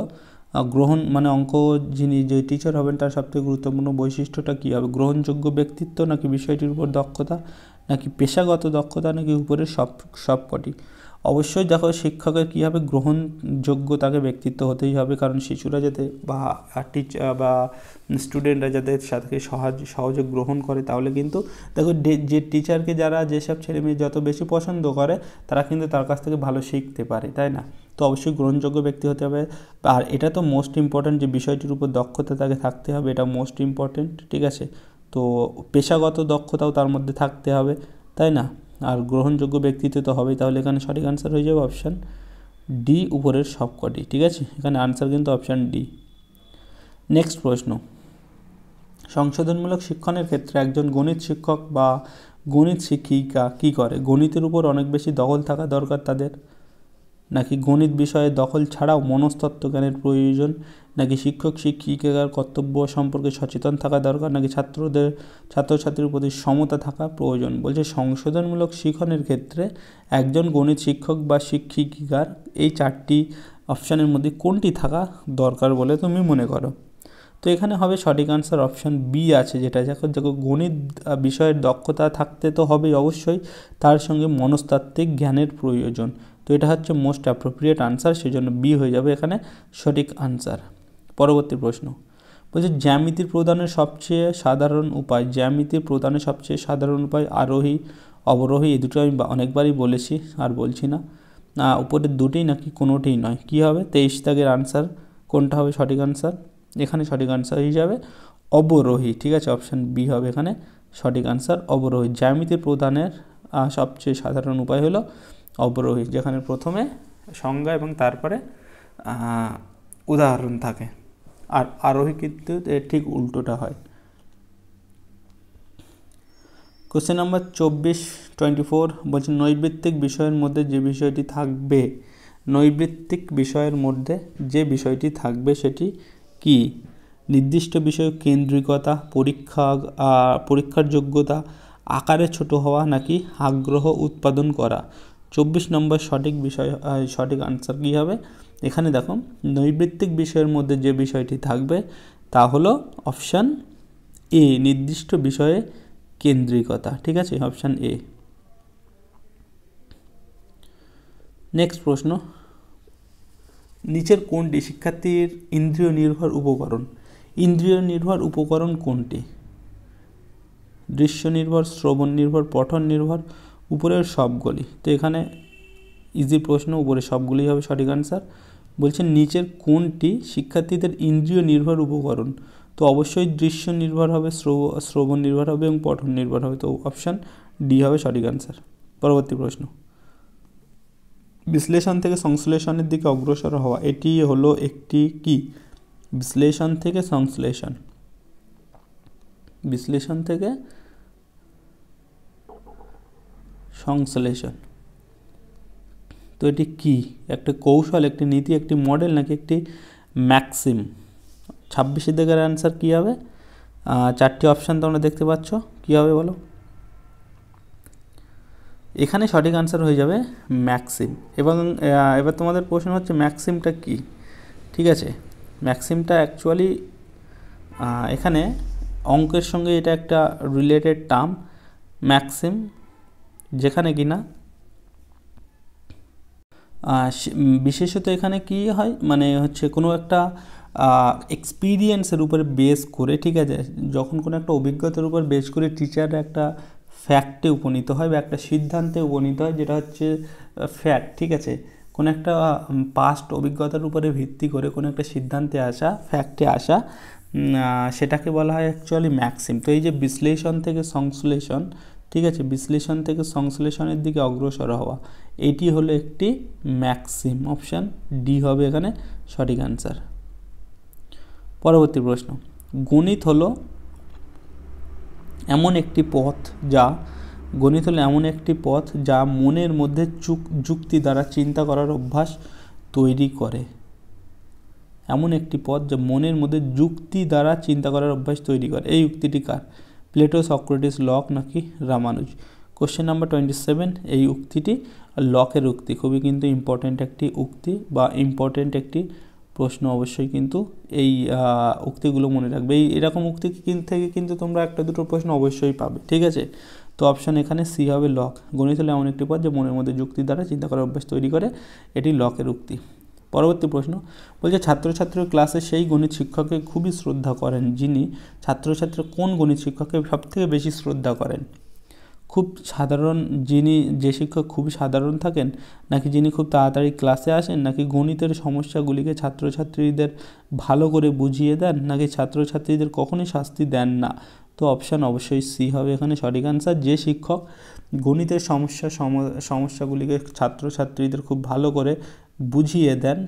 গ্রহণ মানে অঙ্ক যিনি যে টিচার হবেন তার সবথেকে গুরুত্বপূর্ণ বৈশিষ্ট্যটা কী হবে গ্রহণযোগ্য ব্যক্তিত্ব নাকি বিষয়টির উপর দক্ষতা নাকি পেশাগত দক্ষতা নাকি উপরের সব সবকটি অবশ্যই দেখো শিক্ষকের কী হবে গ্রহণযোগ্য তাকে ব্যক্তিত্ব হতেই হবে কারণ শিশুরা যাতে বা টিচার বা স্টুডেন্টরা যাতে সাথে সহজ সহযোগ গ্রহণ করে তাহলে কিন্তু দেখো যে টিচারকে যারা যেসব ছেলে মেয়ে যত বেশি পছন্দ করে তারা কিন্তু তার কাছ থেকে ভালো শিখতে পারে তাই না তো অবশ্যই গ্রহণযোগ্য ব্যক্তি হতে হবে আর এটা তো মোস্ট ইম্পর্ট্যান্ট যে বিষয়টির উপর দক্ষতা তাকে থাকতে হবে এটা মোস্ট ইম্পর্ট্যান্ট ঠিক আছে তো পেশাগত দক্ষতাও তার মধ্যে থাকতে হবে তাই না আর গ্রহণযোগ্য ব্যক্তিত্ব তো হবেই তাহলে এখানে সঠিক আনসার হয়ে যাবে অপশান ডি উপরের সবকটি ঠিক আছে এখানে আনসার কিন্তু অপশান ডি নেক্সট প্রশ্ন সংশোধনমূলক শিক্ষণের ক্ষেত্রে একজন গণিত শিক্ষক বা গণিত শিক্ষিকা কী করে গণিতের উপর অনেক বেশি দখল থাকা দরকার তাদের নাকি গণিত বিষয়ে দখল ছাড়াও মনস্তত্ত্ব জ্ঞানের প্রয়োজন নাকি শিক্ষক শিক্ষিকার কর্তব্য সম্পর্কে সচেতন থাকা দরকার নাকি ছাত্রদের ছাত্রছাত্রীর প্রতি সমতা থাকা প্রয়োজন বলছে সংশোধনমূলক শিখনের ক্ষেত্রে একজন গণিত শিক্ষক বা শিক্ষিকার এই চারটি অপশানের মধ্যে কোনটি থাকা দরকার বলে তুমি মনে করো তো এখানে হবে সঠিক আনসার অপশান বি আছে যেটা দেখো দেখো গণিত বিষয়ের দক্ষতা থাকতে তো হবেই অবশ্যই তার সঙ্গে মনস্তাত্ত্বিক জ্ঞানের প্রয়োজন তো এটা হচ্ছে মোস্ট অ্যাপ্রোপ্রিয়েট আনসার জন্য বি হয়ে যাবে এখানে সঠিক আনসার পরবর্তী প্রশ্ন বলছে জ্যামিতি প্রদানের সবচেয়ে সাধারণ উপায় জ্যামিতি প্রদানের সবচেয়ে সাধারণ উপায় আরোহী অবরোহী এই দুটো আমি অনেকবারই বলেছি আর বলছি না না উপরের দুটোই নাকি কোনোটিই নয় কি হবে তেইশ দাগের আনসার কোনটা হবে সঠিক আনসার এখানে সঠিক আনসার হিসাবে অবরোহী ঠিক আছে অপশান বি হবে এখানে সঠিক আনসার অবরোহী জ্যামিতি প্রদানের সবচেয়ে সাধারণ উপায় হলো অবরোহী যেখানে প্রথমে সংজ্ঞা এবং তারপরে উদাহরণ থাকে আর আরোহী কিন্তু এর ঠিক উল্টোটা হয় কোশ্চেন নাম্বার চব্বিশ টোয়েন্টি ফোর বলছে নৈবৃত্তিক বিষয়ের মধ্যে যে বিষয়টি থাকবে নৈবৃত্তিক বিষয়ের মধ্যে যে বিষয়টি থাকবে সেটি কি নির্দিষ্ট বিষয় কেন্দ্রিকতা পরীক্ষা পরীক্ষার যোগ্যতা আকারে ছোট হওয়া নাকি আগ্রহ উৎপাদন করা চব্বিশ নম্বর সঠিক বিষয় সঠিক আনসার কী হবে এখানে দেখো নৈবৃত্তিক বিষয়ের মধ্যে যে বিষয়টি থাকবে তা হলো অপশান এ নির্দিষ্ট বিষয়ে কেন্দ্রিকতা ঠিক আছে অপশান এ নেক্সট প্রশ্ন নিচের কোনটি শিক্ষার্থীর ইন্দ্রিয় নির্ভর উপকরণ ইন্দ্রিয় নির্ভর উপকরণ কোনটি দৃশ্য নির্ভর শ্রবণ নির্ভর পঠন নির্ভর উপরের সবগুলি তো এখানে ইজি প্রশ্ন উপরে সবগুলি হবে সঠিক আনসার বলছেন নিচের কোনটি শিক্ষার্থীদের ইন্দ্রিয় নির্ভর উপকরণ তো অবশ্যই দৃশ্য নির্ভর হবে শ্রবণ নির্ভর হবে এবং পঠন নির্ভর হবে তো অপশান ডি হবে সঠিক আনসার পরবর্তী প্রশ্ন বিশ্লেষণ থেকে সংশ্লেষণের দিকে অগ্রসর হওয়া এটি হলো একটি কি বিশ্লেষণ থেকে সংশ্লেষণ বিশ্লেষণ থেকে সংশ্লেষণ তো এটি কি একটা কৌশল একটি নীতি একটি মডেল নাকি একটি ম্যাক্সিম ছাব্বিশে দিকের অ্যান্সার কী হবে চারটি অপশান তোমরা দেখতে পাচ্ছ কী হবে বলো এখানে সঠিক আনসার হয়ে যাবে ম্যাক্সিম এবং এবার তোমাদের প্রশ্ন হচ্ছে ম্যাক্সিমটা কি ঠিক আছে ম্যাক্সিমটা অ্যাকচুয়ালি এখানে অঙ্কের সঙ্গে এটা একটা রিলেটেড টার্ম ম্যাক্সিম যেখানে কিনা বিশেষত এখানে কি হয় মানে হচ্ছে কোনো একটা এক্সপিরিয়েন্সের উপরে বেস করে ঠিক আছে যখন কোনো একটা অভিজ্ঞতার উপর বেস করে টিচার একটা ফ্যাক্টে উপনীত হয় বা একটা সিদ্ধান্তে উপনীত হয় যেটা হচ্ছে ফ্যাক্ট ঠিক আছে কোনো একটা পাস্ট অভিজ্ঞতার উপরে ভিত্তি করে কোনো একটা সিদ্ধান্তে আসা ফ্যাক্টে আসা সেটাকে বলা হয় অ্যাকচুয়ালি ম্যাক্সিম তো এই যে বিশ্লেষণ থেকে সংশ্লেষণ ঠিক আছে বিশ্লেষণ থেকে সংশ্লেষণের দিকে অগ্রসর হওয়া এটি হলো একটি ম্যাক্সিম অপশান ডি হবে এখানে সঠিক অ্যান্সার পরবর্তী প্রশ্ন গণিত হলো এমন একটি পথ যা গণিত হলো এমন একটি পথ যা মনের মধ্যে যুক্তি দ্বারা চিন্তা করার অভ্যাস তৈরি করে এমন একটি পথ যা মনের মধ্যে যুক্তি দ্বারা চিন্তা করার অভ্যাস তৈরি করে এই উক্তিটি কার প্লেটো সক্রেটিস লক নাকি Ramanuja question number twenty seven এই উক্তিটি লকের উক্তি খুবই কিন্তু ইম্পর্ট্যান্ট একটি উক্তি বা ইম্পর্ট্যান্ট একটি প্রশ্ন অবশ্যই কিন্তু এই উক্তিগুলো মনে রাখবে এই এরকম উক্তি থেকে কিন্তু তোমরা একটা দুটো প্রশ্ন অবশ্যই পাবে ঠিক আছে তো অপশান এখানে সি হবে লক গণিত হলে এমন একটি পদ যে মনের মধ্যে যুক্তি দ্বারা চিন্তা করার অভ্যাস তৈরি করে এটি লকের উক্তি পরবর্তী প্রশ্ন বলছে ছাত্রছাত্রীর ক্লাসে সেই গণিত শিক্ষককে খুবই শ্রদ্ধা করেন যিনি ছাত্রছাত্রী কোন গণিত শিক্ষককে সবথেকে বেশি শ্রদ্ধা করেন খুব সাধারণ যিনি যে শিক্ষক খুব সাধারণ থাকেন নাকি যিনি খুব তাড়াতাড়ি ক্লাসে আসেন নাকি গণিতের সমস্যাগুলিকে ছাত্রছাত্রীদের ভালো করে বুঝিয়ে দেন নাকি ছাত্রছাত্রীদের কখনোই শাস্তি দেন না তো অপশান অবশ্যই সি হবে এখানে সঠিক অ্যান্সার যে শিক্ষক গণিতের সমস্যা সমস্যাগুলিকে ছাত্রছাত্রীদের খুব ভালো করে বুঝিয়ে দেন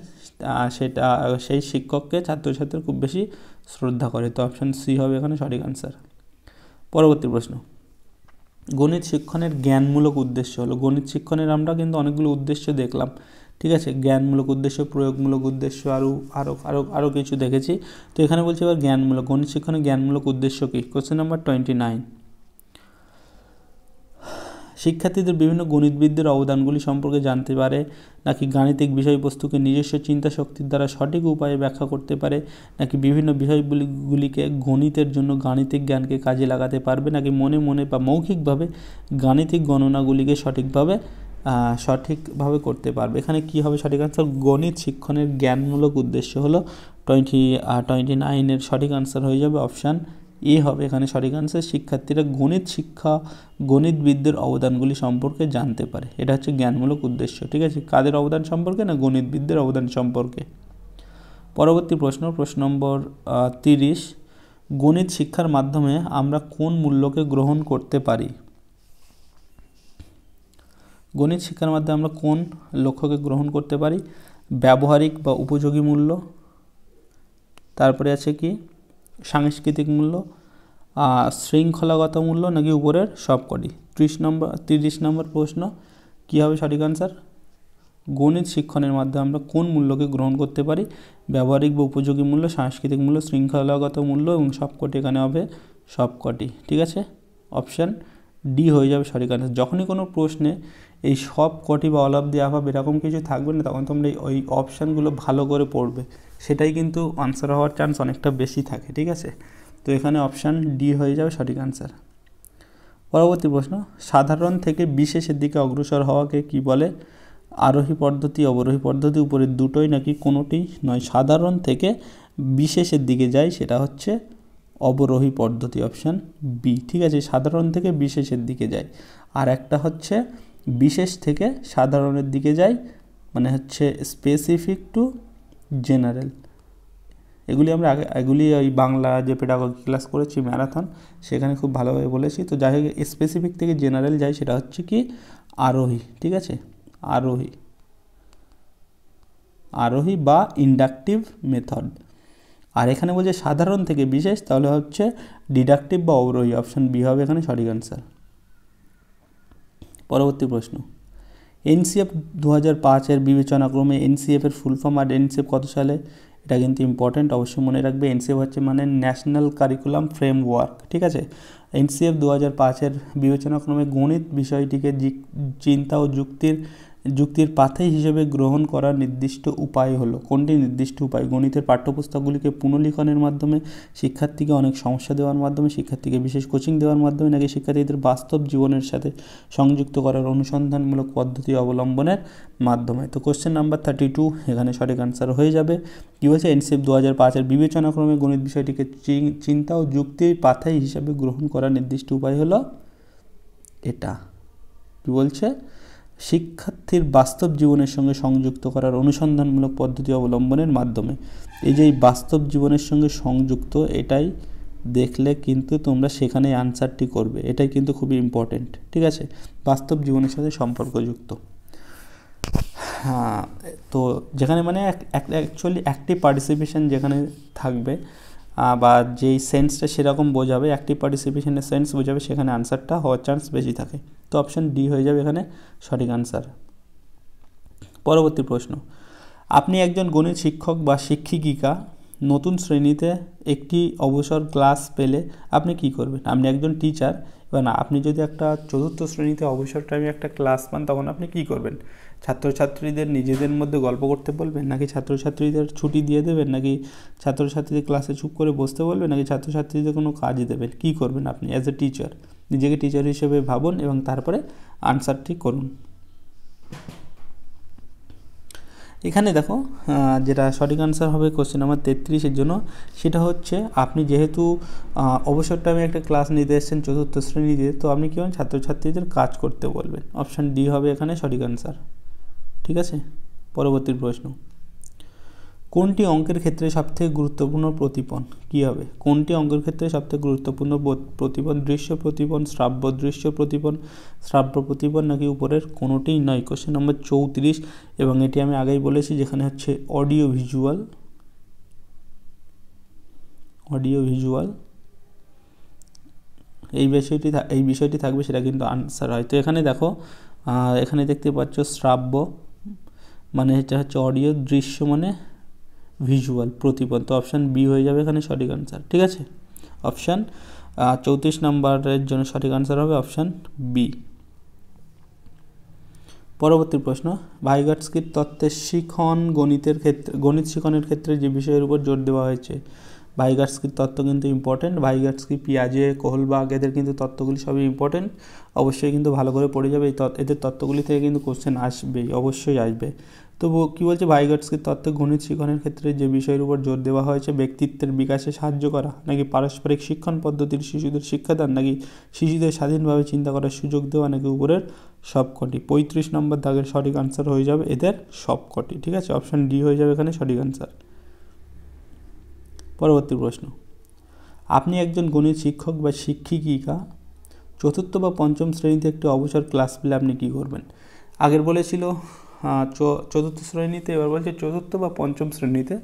সেটা সেই শিক্ষককে ছাত্রছাত্রী খুব বেশি শ্রদ্ধা করে তো অপশান সি হবে এখানে সঠিক আনসার পরবর্তী প্রশ্ন গণিত শিক্ষণের জ্ঞানমূলক উদ্দেশ্য হলো গণিত শিক্ষণের আমরা কিন্তু অনেকগুলো উদ্দেশ্য দেখলাম ঠিক আছে জ্ঞানমূলক উদ্দেশ্য প্রয়োগমূলক উদ্দেশ্য আরও আরও আরও আরও কিছু দেখেছি তো এখানে বলছি এবার জ্ঞানমূলক গণিত শিক্ষণের জ্ঞানমূলক উদ্দেশ্য কী কোশ্চেন নাম্বার টোয়েন্টি নাইন শিক্ষার্থীদের বিভিন্ন গণিতবিদদের অবদানগুলি সম্পর্কে জানতে পারে নাকি গাণিতিক বিষয়বস্তুকে নিজস্ব চিন্তা শক্তির দ্বারা সঠিক উপায়ে ব্যাখ্যা করতে পারে নাকি বিভিন্ন বিষয়গুলিগুলিকে গণিতের জন্য গাণিতিক জ্ঞানকে কাজে লাগাতে পারবে নাকি মনে মনে বা মৌখিকভাবে গাণিতিক গণনাগুলিকে সঠিকভাবে সঠিকভাবে করতে পারবে এখানে কি হবে সঠিক আনসার গণিত শিক্ষণের জ্ঞানমূলক উদ্দেশ্য হলো টোয়েন্টি টোয়েন্টি নাইনের সঠিক আনসার হয়ে যাবে অপশান এ হবে এখানে সঠিক আনসার শিক্ষার্থীরা গণিত শিক্ষা গণিতবিদদের অবদানগুলি সম্পর্কে জানতে পারে এটা হচ্ছে জ্ঞানমূলক উদ্দেশ্য ঠিক আছে কাদের অবদান সম্পর্কে না গণিতবিদদের অবদান সম্পর্কে পরবর্তী প্রশ্ন প্রশ্ন নম্বর তিরিশ গণিত শিক্ষার মাধ্যমে আমরা কোন মূল্যকে গ্রহণ করতে পারি গণিত শিক্ষার মাধ্যমে আমরা কোন লক্ষ্যকে গ্রহণ করতে পারি ব্যবহারিক বা উপযোগী মূল্য তারপরে আছে কি সাংস্কৃতিক মূল্য শৃঙ্খলাগত মূল্য নাকি উপরের সবকটি ত্রিশ নম্বর তিরিশ নম্বর প্রশ্ন কী হবে সঠিক আনসার গণিত শিক্ষণের মাধ্যমে আমরা কোন মূল্যকে গ্রহণ করতে পারি ব্যবহারিক বা উপযোগী মূল্য সাংস্কৃতিক মূল্য শৃঙ্খলাগত মূল্য এবং সবকটি এখানে হবে সবকটি ঠিক আছে অপশান ডি হয়ে যাবে সঠিক আনসার যখনই কোনো প্রশ্নে এই সব কটি বা অল অফ দি অ্যাভাব এরকম কিছু থাকবে না তখন তোমরা এই অপশানগুলো ভালো করে পড়বে সেটাই কিন্তু আনসার হওয়ার চান্স অনেকটা বেশি থাকে ঠিক আছে তো এখানে অপশান ডি হয়ে যাবে সঠিক আনসার পরবর্তী প্রশ্ন সাধারণ থেকে বিশেষের দিকে অগ্রসর হওয়াকে কি বলে আরোহী পদ্ধতি অবরোহী পদ্ধতি উপরে দুটোই নাকি কোনোটি নয় সাধারণ থেকে বিশেষের দিকে যায় সেটা হচ্ছে অবরোহী পদ্ধতি অপশান বি ঠিক আছে সাধারণ থেকে বিশেষের দিকে যায় আর একটা হচ্ছে বিশেষ থেকে সাধারণের দিকে যায় মানে হচ্ছে স্পেসিফিক টু জেনারেল এগুলি আমরা আগে এগুলি ওই বাংলা যে পেডাগজি ক্লাস করেছি ম্যারাথন সেখানে খুব ভালোভাবে বলেছি তো যাই হোক স্পেসিফিক থেকে জেনারেল যাই সেটা হচ্ছে কি আরোহী ঠিক আছে আরোহী আরোহী বা ইন্ডাকটিভ মেথড আর এখানে বলছে সাধারণ থেকে বিশেষ তাহলে হচ্ছে ডিডাকটিভ বা অবরোহী অপশান বি হবে এখানে সঠিক অ্যান্সার পরবর্তী প্রশ্ন এনসিএফ দু হাজার পাঁচের বিবেচনাক্রমে এনসিএফের ফুলফর্ম আর এনসিএফ কত সালে এটা কিন্তু ইম্পর্টেন্ট অবশ্যই মনে রাখবে এনসিএফ হচ্ছে মানে ন্যাশনাল কারিকুলাম ফ্রেমওয়ার্ক ঠিক আছে এনসিএফ দু হাজার পাঁচের বিবেচনাক্রমে গণিত বিষয়টিকে চিন্তা ও যুক্তির যুক্তির পাথে হিসেবে গ্রহণ করার নির্দিষ্ট উপায় হলো কোনটি নির্দিষ্ট উপায় গণিতের পাঠ্যপুস্তকগুলিকে পুনর্লিখনের মাধ্যমে শিক্ষার্থীকে অনেক সমস্যা দেওয়ার মাধ্যমে শিক্ষার্থীকে বিশেষ কোচিং দেওয়ার মাধ্যমে নাকি শিক্ষার্থীদের বাস্তব জীবনের সাথে সংযুক্ত করার অনুসন্ধানমূলক পদ্ধতি অবলম্বনের মাধ্যমে তো কোশ্চেন নাম্বার থার্টি টু এখানে সঠিক আনসার হয়ে যাবে কী হয়েছে এনসিএফ দু হাজার পাঁচের বিবেচনাক্রমে গণিত বিষয়টিকে চিন্তা ও যুক্তির পাথাই হিসাবে গ্রহণ করার নির্দিষ্ট উপায় হলো এটা কী বলছে শিক্ষার্থীর বাস্তব জীবনের সঙ্গে সংযুক্ত করার অনুসন্ধানমূলক পদ্ধতি অবলম্বনের মাধ্যমে এই যে বাস্তব জীবনের সঙ্গে সংযুক্ত এটাই দেখলে কিন্তু তোমরা সেখানে আনসারটি করবে এটাই কিন্তু খুবই ইম্পর্টেন্ট ঠিক আছে বাস্তব জীবনের সাথে সম্পর্কযুক্ত হ্যাঁ তো যেখানে মানে অ্যাকচুয়ালি অ্যাক্টিভ পার্টিসিপেশন যেখানে থাকবে বা যেই সেন্সটা সেরকম বোঝাবে অ্যাক্টিভ পার্টিসিপেশনের সেন্স বোঝাবে সেখানে আনসারটা হওয়ার চান্স বেশি থাকে তো অপশান ডি হয়ে যাবে এখানে সঠিক আনসার পরবর্তী প্রশ্ন আপনি একজন গণিত শিক্ষক বা শিক্ষিকিকা নতুন শ্রেণীতে একটি অবসর ক্লাস পেলে আপনি কি করবেন আপনি একজন টিচার এবার আপনি যদি একটা চতুর্থ শ্রেণীতে অবসর টাইমে একটা ক্লাস পান তখন আপনি কি করবেন ছাত্রছাত্রীদের নিজেদের মধ্যে গল্প করতে বলবেন নাকি ছাত্রছাত্রীদের ছুটি দিয়ে দেবেন নাকি ছাত্রছাত্রীদের ক্লাসে চুপ করে বসতে বলবেন নাকি ছাত্রছাত্রীদের কোনো কাজ দেবেন কি করবেন আপনি অ্যাজ এ টিচার নিজেকে টিচার হিসেবে ভাবুন এবং তারপরে আনসারটি করুন এখানে দেখো যেটা সঠিক আনসার হবে কোশ্চেন নাম্বার তেত্রিশের জন্য সেটা হচ্ছে আপনি যেহেতু অবসর টাইমে একটা ক্লাস নিতে এসেছেন চতুর্থ শ্রেণীতে তো আপনি কী ছাত্রছাত্রীদের কাজ করতে বলবেন অপশান ডি হবে এখানে সঠিক আনসার ঠিক আছে পরবর্তী প্রশ্ন কোনটি অঙ্কের ক্ষেত্রে সবথেকে গুরুত্বপূর্ণ প্রতিপন কি হবে কোনটি অঙ্কের ক্ষেত্রে সবথেকে গুরুত্বপূর্ণ প্রতিপন দৃশ্য প্রতিপন শ্রাব্য দৃশ্য প্রতিপন শ্রাব্য প্রতিপন নাকি উপরের কোনোটিই নয় কোশ্চেন নম্বর চৌত্রিশ এবং এটি আমি আগেই বলেছি যেখানে হচ্ছে অডিও ভিজুয়াল অডিও ভিজুয়াল এই বিষয়টি এই বিষয়টি থাকবে সেটা কিন্তু আনসার হয় তো এখানে দেখো এখানে দেখতে পাচ্ছ শ্রাব্য মানে এটা হচ্ছে অডিও দৃশ্য মানে ভিজুয়াল প্রতিপদ তো অপশান বি হয়ে যাবে এখানে সঠিক আনসার ঠিক আছে অপশান চৌত্রিশ নম্বরের জন্য সঠিক আনসার হবে অপশান বি পরবর্তী প্রশ্ন ভাইগার্সকির তত্ত্বের শিখন গণিতের ক্ষেত্রে গণিত শিখনের ক্ষেত্রে যে বিষয়ের উপর জোর দেওয়া হয়েছে ভাইগার্সকির তত্ত্ব কিন্তু ইম্পর্টেন্ট ভাইগার্সকি পিয়াজে কোহলবাগ এদের কিন্তু তত্ত্বগুলি সবই ইম্পর্টেন্ট অবশ্যই কিন্তু ভালো করে পড়ে যাবে এই এদের তত্ত্বগুলি থেকে কিন্তু কোশ্চেন আসবেই অবশ্যই আসবে তো কী বলছে ভাইগটসকে তত্ত্ব গণিত শিক্ষণের ক্ষেত্রে যে বিষয়ের উপর জোর দেওয়া হয়েছে ব্যক্তিত্বের বিকাশে সাহায্য করা নাকি পারস্পরিক শিক্ষণ পদ্ধতির শিশুদের শিক্ষাদান নাকি শিশুদের স্বাধীনভাবে চিন্তা করার সুযোগ দেওয়া নাকি উপরের সবকটি পঁয়ত্রিশ নম্বর দাগের সঠিক আনসার হয়ে যাবে এদের সবকটি ঠিক আছে অপশান ডি হয়ে যাবে এখানে সঠিক আনসার পরবর্তী প্রশ্ন আপনি একজন গণিত শিক্ষক বা শিক্ষিকিকা চতুর্থ বা পঞ্চম শ্রেণীতে একটি অবসর ক্লাস পেলে আপনি কী করবেন আগের বলেছিল হ্যাঁ, চতুর্থ শ্রেণীতে এবার বলছে চতুর্থ বা পঞ্চম শ্রেণীতে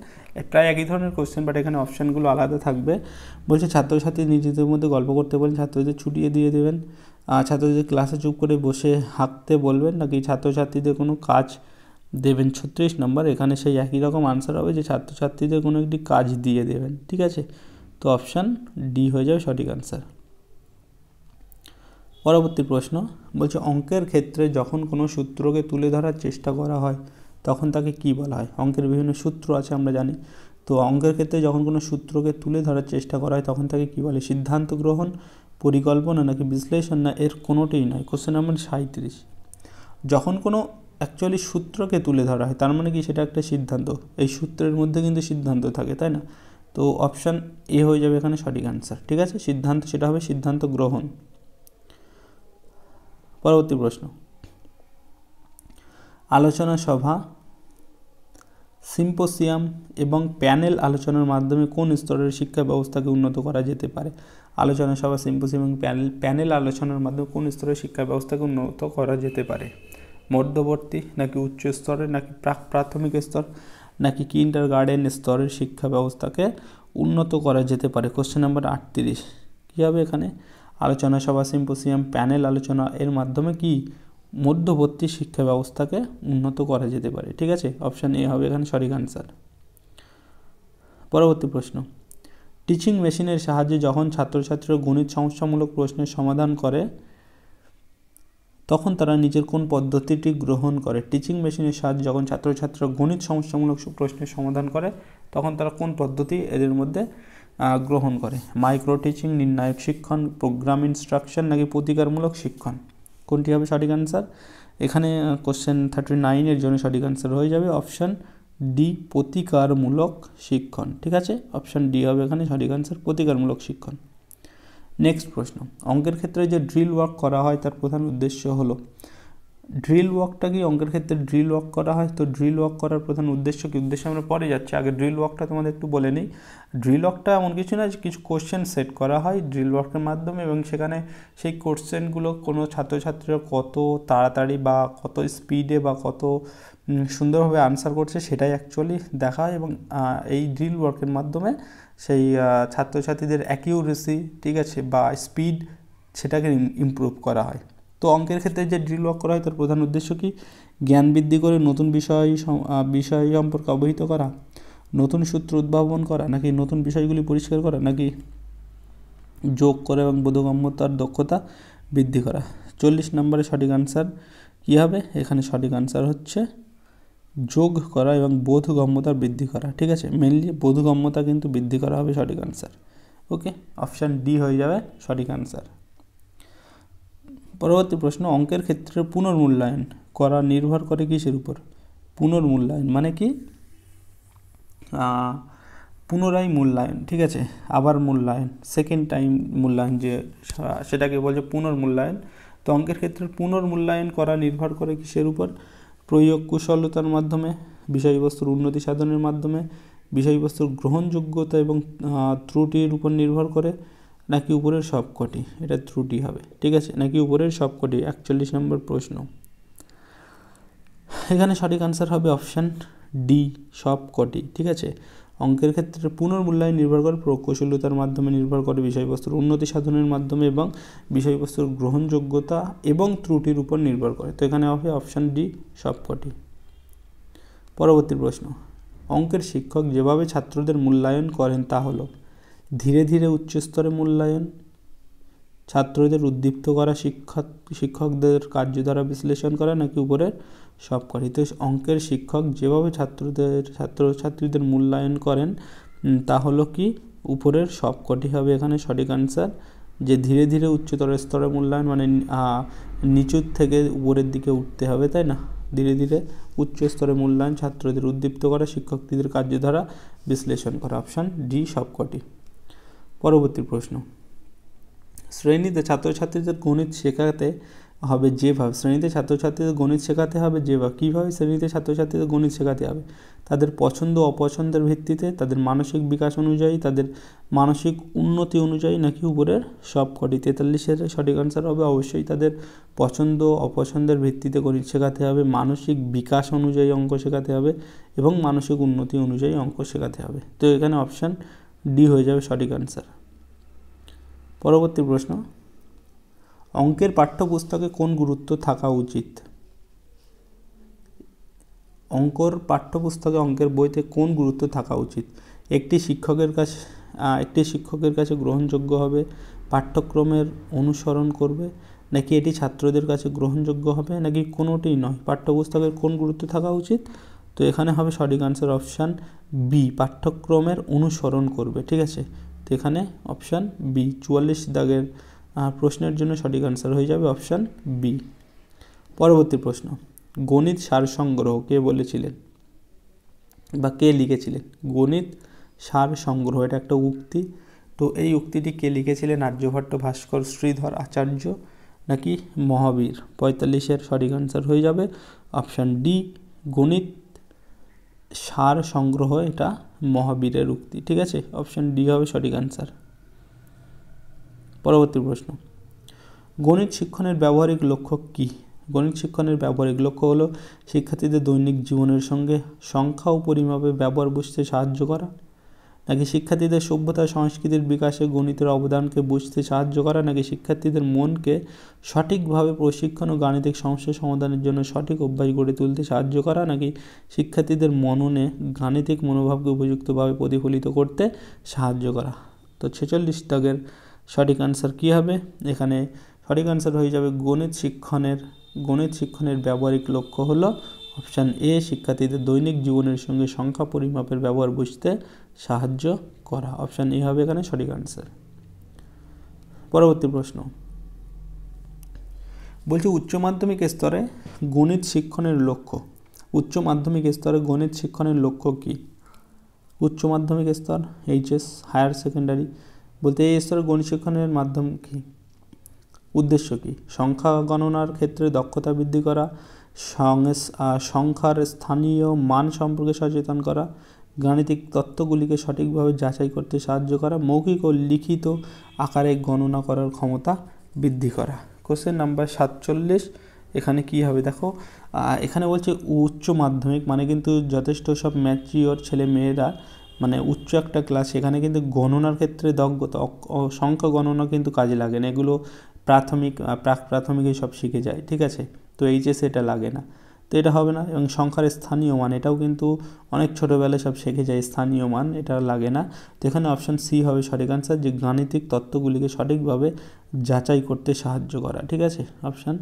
প্রায় একই ধরনের কোশ্চেন বাট এখানে অপশানগুলো আলাদা থাকবে বলছে ছাত্রছাত্রী নিজেদের মধ্যে গল্প করতে বলেন ছাত্রদের ছুটিয়ে দিয়ে দেবেন ছাত্রদের ক্লাসে চুপ করে বসে হাঁকতে বলবেন নাকি ছাত্রছাত্রীদের কোনো কাজ দেবেন ছত্রিশ নম্বর এখানে সেই একই রকম আনসার হবে যে ছাত্রছাত্রীদের কোনো একটি কাজ দিয়ে দেবেন ঠিক আছে তো অপশান ডি হয়ে যাবে সঠিক আনসার পরবর্তী প্রশ্ন বলছে অঙ্কের ক্ষেত্রে যখন কোনো সূত্রকে তুলে ধরার চেষ্টা করা হয় তখন তাকে কি বলা হয় অঙ্কের বিভিন্ন সূত্র আছে আমরা জানি তো অঙ্কের ক্ষেত্রে যখন কোনো সূত্রকে তুলে ধরার চেষ্টা করা হয় তখন তাকে কি বলে সিদ্ধান্ত গ্রহণ পরিকল্পনা নাকি বিশ্লেষণ না এর কোনোটাই নয় কোশ্চেন নাম্বার সাঁত্রিশ যখন কোনো অ্যাকচুয়ালি সূত্রকে তুলে ধরা হয় তার মানে কি সেটা একটা সিদ্ধান্ত এই সূত্রের মধ্যে কিন্তু সিদ্ধান্ত থাকে তাই না তো অপশান এ হয়ে যাবে এখানে সঠিক অ্যান্সার ঠিক আছে সিদ্ধান্ত সেটা হবে সিদ্ধান্ত গ্রহণ পরবর্তী প্রশ্ন আলোচনা সভা সিম্পোসিয়াম এবং প্যানেল আলোচনার মাধ্যমে কোন স্তরের শিক্ষা ব্যবস্থাকে উন্নত করা যেতে পারে আলোচনা সভা সিম্পোসিয়াম এবং প্যানেল প্যানেল আলোচনার মাধ্যমে কোন স্তরের শিক্ষা ব্যবস্থাকে উন্নত করা যেতে পারে মধ্যবর্তী নাকি উচ্চ স্তরের নাকি প্রাক প্রাথমিক স্তর নাকি কিন্ডার গার্ডেন স্তরের শিক্ষা ব্যবস্থাকে উন্নত করা যেতে পারে কোশ্চেন নাম্বার আটত্রিশ কীভাবে এখানে আলোচনা সভা সিম্পোসিয়াম প্যানেল আলোচনা এর মাধ্যমে কি মধ্যবর্তী শিক্ষা ব্যবস্থাকে উন্নত করা যেতে পারে ঠিক আছে অপশান এ হবে এখানে সঠিক আনসার পরবর্তী প্রশ্ন টিচিং মেশিনের সাহায্যে যখন ছাত্রছাত্রীরা গণিত সমস্যামূলক প্রশ্নের সমাধান করে তখন তারা নিজের কোন পদ্ধতিটি গ্রহণ করে টিচিং মেশিনের সাহায্যে যখন ছাত্রছাত্রীরা গণিত সমস্যামূলক প্রশ্নের সমাধান করে তখন তারা কোন পদ্ধতি এদের মধ্যে গ্রহণ করে মাইক্রো টিচিং নির্ণায়ক শিক্ষণ প্রোগ্রাম ইনস্ট্রাকশন নাকি প্রতিকারমূলক শিক্ষণ কোনটি হবে সঠিক অ্যান্সার এখানে কোশ্চেন থার্টি নাইনের জন্য সঠিক অ্যান্সার হয়ে যাবে অপশান ডি প্রতিকারমূলক শিক্ষণ ঠিক আছে অপশান ডি হবে এখানে সঠিক অ্যান্সার প্রতিকারমূলক শিক্ষণ নেক্সট প্রশ্ন অঙ্কের ক্ষেত্রে যে ড্রিল ওয়ার্ক করা হয় তার প্রধান উদ্দেশ্য হলো ড্রিল কি অঙ্কের ক্ষেত্রে ড্রিল ওয়ার্ক করা হয় তো ড্রিল ওয়ার্ক করার প্রধান উদ্দেশ্য কি উদ্দেশ্যে আমরা পরে যাচ্ছি আগে ড্রিল ওয়ার্কটা তোমাদের একটু বলে নিই ড্রিল ওয়ার্কটা এমন কিছু না কিছু কোশ্চেন সেট করা হয় ড্রিল ওয়ার্কের মাধ্যমে এবং সেখানে সেই কোশ্চেনগুলো কোনো ছাত্রছাত্রীরা কত তাড়াতাড়ি বা কত স্পিডে বা কত সুন্দরভাবে আনসার করছে সেটাই অ্যাকচুয়ালি দেখা হয় এবং এই ড্রিল ওয়ার্কের মাধ্যমে সেই ছাত্রছাত্রীদের অ্যাকিউরেসি ঠিক আছে বা স্পিড সেটাকে ইমপ্রুভ করা হয় তো অঙ্কের ক্ষেত্রে যে ড্রিল ওয়াক করা হয় তার প্রধান উদ্দেশ্য কি জ্ঞান বৃদ্ধি করে নতুন বিষয় বিষয় সম্পর্কে অবহিত করা নতুন সূত্র উদ্ভাবন করা নাকি নতুন বিষয়গুলি পরিষ্কার করা নাকি যোগ করা এবং বোধগম্যতার দক্ষতা বৃদ্ধি করা চল্লিশ নম্বরের সঠিক আনসার কী হবে এখানে সঠিক আনসার হচ্ছে যোগ করা এবং বোধগম্যতা বৃদ্ধি করা ঠিক আছে মেনলি বোধগম্যতা কিন্তু বৃদ্ধি করা হবে সঠিক আনসার ওকে অপশান ডি হয়ে যাবে সঠিক আনসার পরবর্তী প্রশ্ন অঙ্কের ক্ষেত্রে পুনর্মূল্যায়ন করা নির্ভর করে কিসের উপর পুনর্মূল্যায়ন মানে কি পুনরায় মূল্যায়ন ঠিক আছে আবার মূল্যায়ন সেকেন্ড টাইম মূল্যায়ন যে সেটাকে বলছে পুনর্মূল্যায়ন তো অঙ্কের ক্ষেত্রে পুনর্মূল্যায়ন করা নির্ভর করে কিসের উপর প্রয়োগ কুশলতার মাধ্যমে বিষয়বস্তুর উন্নতি সাধনের মাধ্যমে বিষয়বস্তুর গ্রহণযোগ্যতা এবং ত্রুটির উপর নির্ভর করে নাকি উপরের সব কটি এটা ত্রুটি হবে ঠিক আছে নাকি উপরের সবকটি একচল্লিশ নম্বর প্রশ্ন এখানে সঠিক আনসার হবে অপশান ডি সব কটি ঠিক আছে অঙ্কের ক্ষেত্রে পুনর্মূল্যায়ন নির্ভর করে প্রকৌশলতার মাধ্যমে নির্ভর করে বিষয়বস্তুর উন্নতি সাধনের মাধ্যমে এবং বিষয়বস্তুর গ্রহণযোগ্যতা এবং ত্রুটির উপর নির্ভর করে তো এখানে হবে অপশান ডি সবকটি পরবর্তী প্রশ্ন অঙ্কের শিক্ষক যেভাবে ছাত্রদের মূল্যায়ন করেন তা হলো ধীরে ধীরে উচ্চস্তরে মূল্যায়ন ছাত্রদের উদ্দীপ্ত করা শিক্ষক শিক্ষকদের কার্যধারা বিশ্লেষণ করা নাকি উপরের সবকটি তো অঙ্কের শিক্ষক যেভাবে ছাত্রদের ছাত্রছাত্রীদের মূল্যায়ন করেন তা হলো কি উপরের সবকটি হবে এখানে সঠিক আনসার যে ধীরে ধীরে উচ্চতর স্তরে মূল্যায়ন মানে নিচুর থেকে উপরের দিকে উঠতে হবে তাই না ধীরে ধীরে উচ্চ স্তরে মূল্যায়ন ছাত্রদের উদ্দীপ্ত করা শিক্ষকদের কার্যধারা বিশ্লেষণ করা অপশান ডি সবকটি পরবর্তী প্রশ্ন শ্রেণীতে ছাত্রছাত্রীদের গণিত শেখাতে হবে যেভাবে শ্রেণীতে ছাত্রছাত্রীদের গণিত শেখাতে হবে যেভাবে কীভাবে শ্রেণীতে ছাত্রছাত্রীদের গণিত শেখাতে হবে তাদের পছন্দ অপছন্দের ভিত্তিতে তাদের মানসিক বিকাশ অনুযায়ী তাদের মানসিক উন্নতি অনুযায়ী নাকি উপরের সবকটি তেতাল্লিশের সঠিক আনসার হবে অবশ্যই তাদের পছন্দ অপছন্দের ভিত্তিতে গণিত শেখাতে হবে মানসিক বিকাশ অনুযায়ী অঙ্ক শেখাতে হবে এবং মানসিক উন্নতি অনুযায়ী অঙ্ক শেখাতে হবে তো এখানে অপশান ডি হয়ে যাবে সঠিক অ্যান্সার পরবর্তী প্রশ্ন অঙ্কের পাঠ্যপুস্তকে কোন গুরুত্ব থাকা উচিত অঙ্কর পাঠ্যপুস্তকে অঙ্কের বইতে কোন গুরুত্ব থাকা উচিত একটি শিক্ষকের কাছে একটি শিক্ষকের কাছে গ্রহণযোগ্য হবে পাঠ্যক্রমের অনুসরণ করবে নাকি এটি ছাত্রদের কাছে গ্রহণযোগ্য হবে নাকি কোনোটি নয় পাঠ্যপুস্তকের কোন গুরুত্ব থাকা উচিত তো এখানে হবে সঠিক আনসার অপশান বি পাঠ্যক্রমের অনুসরণ করবে ঠিক আছে তো এখানে অপশান বি চুয়াল্লিশ দাগের প্রশ্নের জন্য সঠিক আনসার হয়ে যাবে অপশান বি পরবর্তী প্রশ্ন গণিত সার সংগ্রহ কে বলেছিলেন বা কে লিখেছিলেন গণিত সার সংগ্রহ এটা একটা উক্তি তো এই উক্তিটি কে লিখেছিলেন আর্যভট্ট ভাস্কর শ্রীধর আচার্য নাকি মহাবীর পঁয়তাল্লিশের সঠিক আনসার হয়ে যাবে অপশান ডি গণিত সার সংগ্রহ এটা মহাবীরের উক্তি ঠিক আছে অপশন ডি হবে সঠিক অ্যান্সার পরবর্তী প্রশ্ন গণিত শিক্ষণের ব্যবহারিক লক্ষ্য কি গণিত শিক্ষণের ব্যবহারিক লক্ষ্য হলো শিক্ষার্থীদের দৈনিক জীবনের সঙ্গে সংখ্যা ও পরিমাপে ব্যবহার বুঝতে সাহায্য করা নাকি শিক্ষার্থীদের সভ্যতা সংস্কৃতির বিকাশে গণিতের অবদানকে বুঝতে সাহায্য করা নাকি শিক্ষার্থীদের মনকে সঠিকভাবে প্রশিক্ষণ ও গাণিতিক সমস্যা সমাধানের জন্য সঠিক অভ্যাস গড়ে তুলতে সাহায্য করা নাকি শিক্ষার্থীদের মননে গাণিতিক মনোভাবকে উপযুক্তভাবে প্রতিফলিত করতে সাহায্য করা তো ছেচল্লিশ টাকের সঠিক আনসার কী হবে এখানে সঠিক আনসার হয়ে যাবে গণিত শিক্ষণের গণিত শিক্ষণের ব্যবহারিক লক্ষ্য হলো অপশান এ শিক্ষার্থীদের দৈনিক জীবনের সঙ্গে সংখ্যা পরিমাপের ব্যবহার বুঝতে সাহায্য করা অপশান এ হবে এখানে সঠিক আনসার পরবর্তী প্রশ্ন বলছি উচ্চ মাধ্যমিক স্তরে গণিত শিক্ষণের লক্ষ্য উচ্চ মাধ্যমিক স্তরে গণিত শিক্ষণের লক্ষ্য কী উচ্চ মাধ্যমিক স্তর এইচএস হায়ার সেকেন্ডারি বলতে এই স্তরে গণিত শিক্ষণের মাধ্যম কী উদ্দেশ্য কী সংখ্যা গণনার ক্ষেত্রে দক্ষতা বৃদ্ধি করা সংখ্যার স্থানীয় মান সম্পর্কে সচেতন করা গাণিতিক তত্ত্বগুলিকে সঠিকভাবে যাচাই করতে সাহায্য করা মৌখিক ও লিখিত আকারে গণনা করার ক্ষমতা বৃদ্ধি করা কোশ্চেন নাম্বার সাতচল্লিশ এখানে কি হবে দেখো এখানে বলছে উচ্চ মাধ্যমিক মানে কিন্তু যথেষ্ট সব ম্যাচিওর ছেলে মেয়েরা মানে উচ্চ একটা ক্লাস এখানে কিন্তু গণনার ক্ষেত্রে দক্ষতা সংখ্যা গণনা কিন্তু কাজে লাগে না এগুলো প্রাথমিক প্রাক প্রাথমিকই সব শিখে যায় ঠিক আছে তো যে এটা লাগে না তো এটা হবে না এবং সংখ্যার স্থানীয় মান এটাও কিন্তু অনেক ছোটোবেলায় সব শেখে যায় স্থানীয় মান এটা লাগে না তো এখানে অপশান সি হবে সঠিক আনসার যে গাণিতিক তত্ত্বগুলিকে সঠিকভাবে যাচাই করতে সাহায্য করা ঠিক আছে অপশান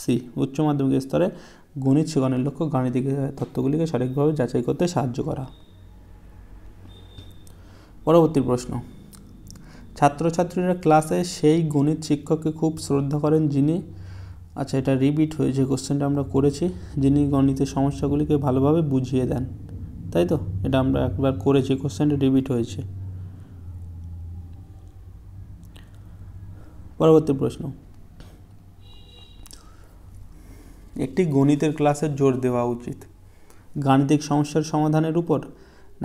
সি উচ্চ মাধ্যমিক স্তরে গণিত শেখানোর লক্ষ্য গাণিতিক তত্ত্বগুলিকে সঠিকভাবে যাচাই করতে সাহায্য করা পরবর্তী প্রশ্ন ছাত্রছাত্রীরা ক্লাসে সেই গণিত শিক্ষককে খুব শ্রদ্ধা করেন যিনি আচ্ছা এটা রিপিট হয়েছে কোশ্চেনটা আমরা করেছি যিনি গণিতের সমস্যাগুলিকে ভালোভাবে বুঝিয়ে দেন তাই তো এটা আমরা একবার করেছি কোশ্চেনটা রিপিট হয়েছে পরবর্তী প্রশ্ন একটি গণিতের ক্লাসের জোর দেওয়া উচিত গাণিতিক সমস্যার সমাধানের উপর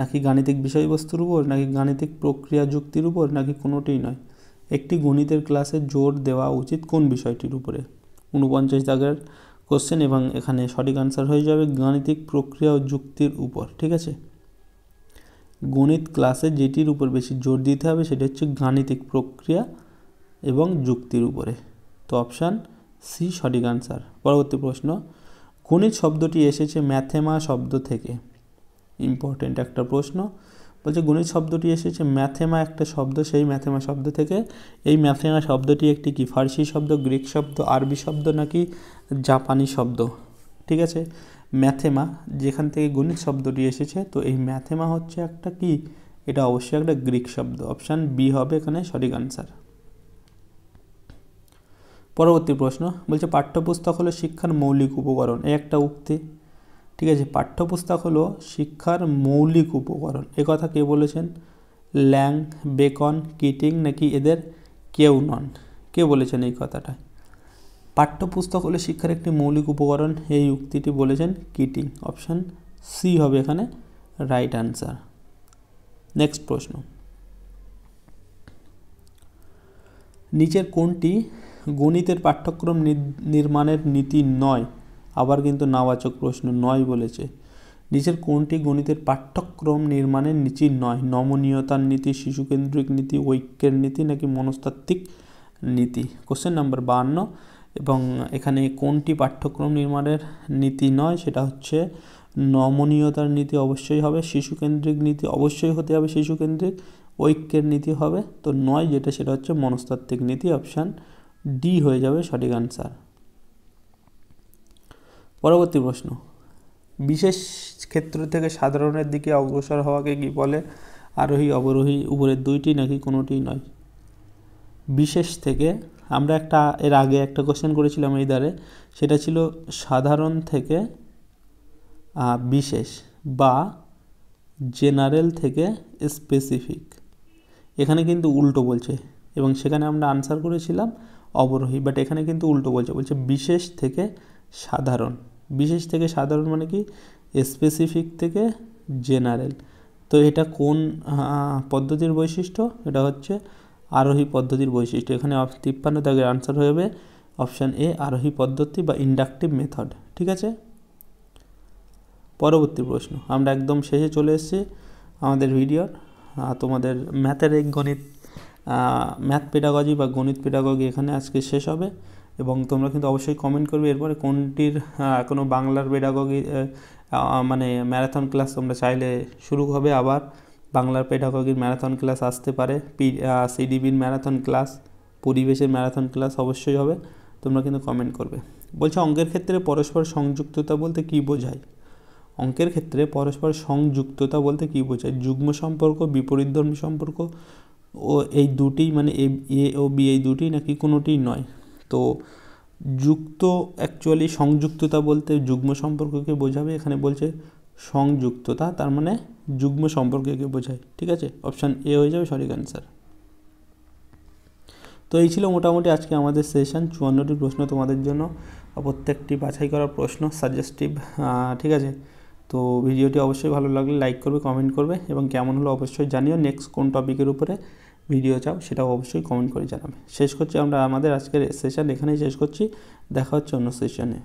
নাকি গাণিতিক বিষয়বস্তুর উপর নাকি গাণিতিক প্রক্রিয়া যুক্তির উপর নাকি কোনোটিই নয় একটি গণিতের ক্লাসে জোর দেওয়া উচিত কোন বিষয়টির উপরে উনপঞ্চাশ দাগের কোশ্চেন এবং এখানে সঠিক আনসার হয়ে যাবে গাণিতিক প্রক্রিয়া ও যুক্তির উপর ঠিক আছে গণিত ক্লাসে যেটির উপর বেশি জোর দিতে হবে সেটি হচ্ছে গাণিতিক প্রক্রিয়া এবং যুক্তির উপরে তো অপশান সি সঠিক আনসার পরবর্তী প্রশ্ন গণিত শব্দটি এসেছে ম্যাথেমা শব্দ থেকে ইম্পর্টেন্ট একটা প্রশ্ন বলছে গণিত শব্দটি এসেছে ম্যাথেমা একটা শব্দ সেই ম্যাথেমা শব্দ থেকে এই ম্যাথেমা শব্দটি একটি কি ফার্সি শব্দ গ্রিক শব্দ আরবি শব্দ নাকি জাপানি শব্দ ঠিক আছে ম্যাথেমা যেখান থেকে গণিত শব্দটি এসেছে তো এই ম্যাথেমা হচ্ছে একটা কি এটা অবশ্যই একটা গ্রিক শব্দ অপশান বি হবে এখানে সঠিক আনসার পরবর্তী প্রশ্ন বলছে পাঠ্যপুস্তক হলো শিক্ষার মৌলিক উপকরণ এই একটা উক্তি ঠিক আছে পাঠ্যপুস্তক হলো শিক্ষার মৌলিক উপকরণ এ কথা কে বলেছেন ল্যাং বেকন কিটিং নাকি এদের কেউ নন কে বলেছেন এই কথাটা পাঠ্যপুস্তক হলো শিক্ষার একটি মৌলিক উপকরণ এই উক্তিটি বলেছেন কিটিং অপশান সি হবে এখানে রাইট আনসার নেক্সট প্রশ্ন নিচের কোনটি গণিতের পাঠ্যক্রম নির্মাণের নীতি নয় আবার কিন্তু নাবাচক প্রশ্ন নয় বলেছে নিচের কোনটি গণিতের পাঠ্যক্রম নির্মাণের নীতি নয় নমনীয়তার নীতি শিশুকেন্দ্রিক নীতি ঐক্যের নীতি নাকি মনস্তাত্ত্বিক নীতি কোশ্চেন নাম্বার বান্ন এবং এখানে কোনটি পাঠ্যক্রম নির্মাণের নীতি নয় সেটা হচ্ছে নমনীয়তার নীতি অবশ্যই হবে শিশুকেন্দ্রিক নীতি অবশ্যই হতে হবে শিশুকেন্দ্রিক ঐক্যের নীতি হবে তো নয় যেটা সেটা হচ্ছে মনস্তাত্ত্বিক নীতি অপশান ডি হয়ে যাবে সঠিক আনসার পরবর্তী প্রশ্ন বিশেষ ক্ষেত্র থেকে সাধারণের দিকে অগ্রসর হওয়াকে কি বলে আরোহী অবরোহী উপরের দুইটি নাকি কোনোটি নয় বিশেষ থেকে আমরা একটা এর আগে একটা কোশ্চেন করেছিলাম এই দ্বারে সেটা ছিল সাধারণ থেকে বিশেষ বা জেনারেল থেকে স্পেসিফিক এখানে কিন্তু উল্টো বলছে এবং সেখানে আমরা আনসার করেছিলাম অবরোহী বাট এখানে কিন্তু উল্টো বলছে বলছে বিশেষ থেকে সাধারণ বিশেষ থেকে সাধারণ মানে কি স্পেসিফিক থেকে জেনারেল তো এটা কোন পদ্ধতির বৈশিষ্ট্য এটা হচ্ছে আরোহী পদ্ধতির বৈশিষ্ট্য এখানে তিপ্পান্ন দাগের আনসার হয়ে যাবে অপশান এ আরোহী পদ্ধতি বা ইন্ডাকটিভ মেথড ঠিক আছে পরবর্তী প্রশ্ন আমরা একদম শেষে চলে এসেছি আমাদের ভিডিওর তোমাদের ম্যাথের এক গণিত ম্যাথ পেডাগজি বা গণিত পেডাগজি এখানে আজকে শেষ হবে এবং তোমরা কিন্তু অবশ্যই কমেন্ট করবে এরপরে কোনটির কোনো বাংলার পেডাগগি মানে ম্যারাথন ক্লাস তোমরা চাইলে শুরু হবে আবার বাংলার পেডাগগির ম্যারাথন ক্লাস আসতে পারে পি সিডিবির ম্যারাথন ক্লাস পরিবেশের ম্যারাথন ক্লাস অবশ্যই হবে তোমরা কিন্তু কমেন্ট করবে বলছে অঙ্কের ক্ষেত্রে পরস্পর সংযুক্ততা বলতে কী বোঝায় অঙ্কের ক্ষেত্রে পরস্পর সংযুক্ততা বলতে কী বোঝায় যুগ্ম সম্পর্ক বিপরীত ধর্ম সম্পর্ক ও এই দুটি মানে এ ও বি এই দুটি নাকি কোনোটি নয় তো যুক্ত অ্যাকচুয়ালি সংযুক্ততা বলতে যুগ্ম সম্পর্ককে বোঝাবে এখানে বলছে সংযুক্ততা তার মানে যুগ্ম সম্পর্ককে বোঝায় ঠিক আছে অপশান এ হয়ে যাবে সরি অ্যান্সার তো এই ছিল মোটামুটি আজকে আমাদের সেশন চুয়ান্নটি প্রশ্ন তোমাদের জন্য প্রত্যেকটি বাছাই করা প্রশ্ন সাজেস্টিভ ঠিক আছে তো ভিডিওটি অবশ্যই ভালো লাগলে লাইক করবে কমেন্ট করবে এবং কেমন হলো অবশ্যই জানিও নেক্সট কোন টপিকের উপরে ভিডিও চাও সেটাও অবশ্যই কমেন্ট করে জানাবে শেষ করছি আমরা আমাদের আজকের সেশন এখানেই শেষ করছি দেখা হচ্ছে অন্য সেশনে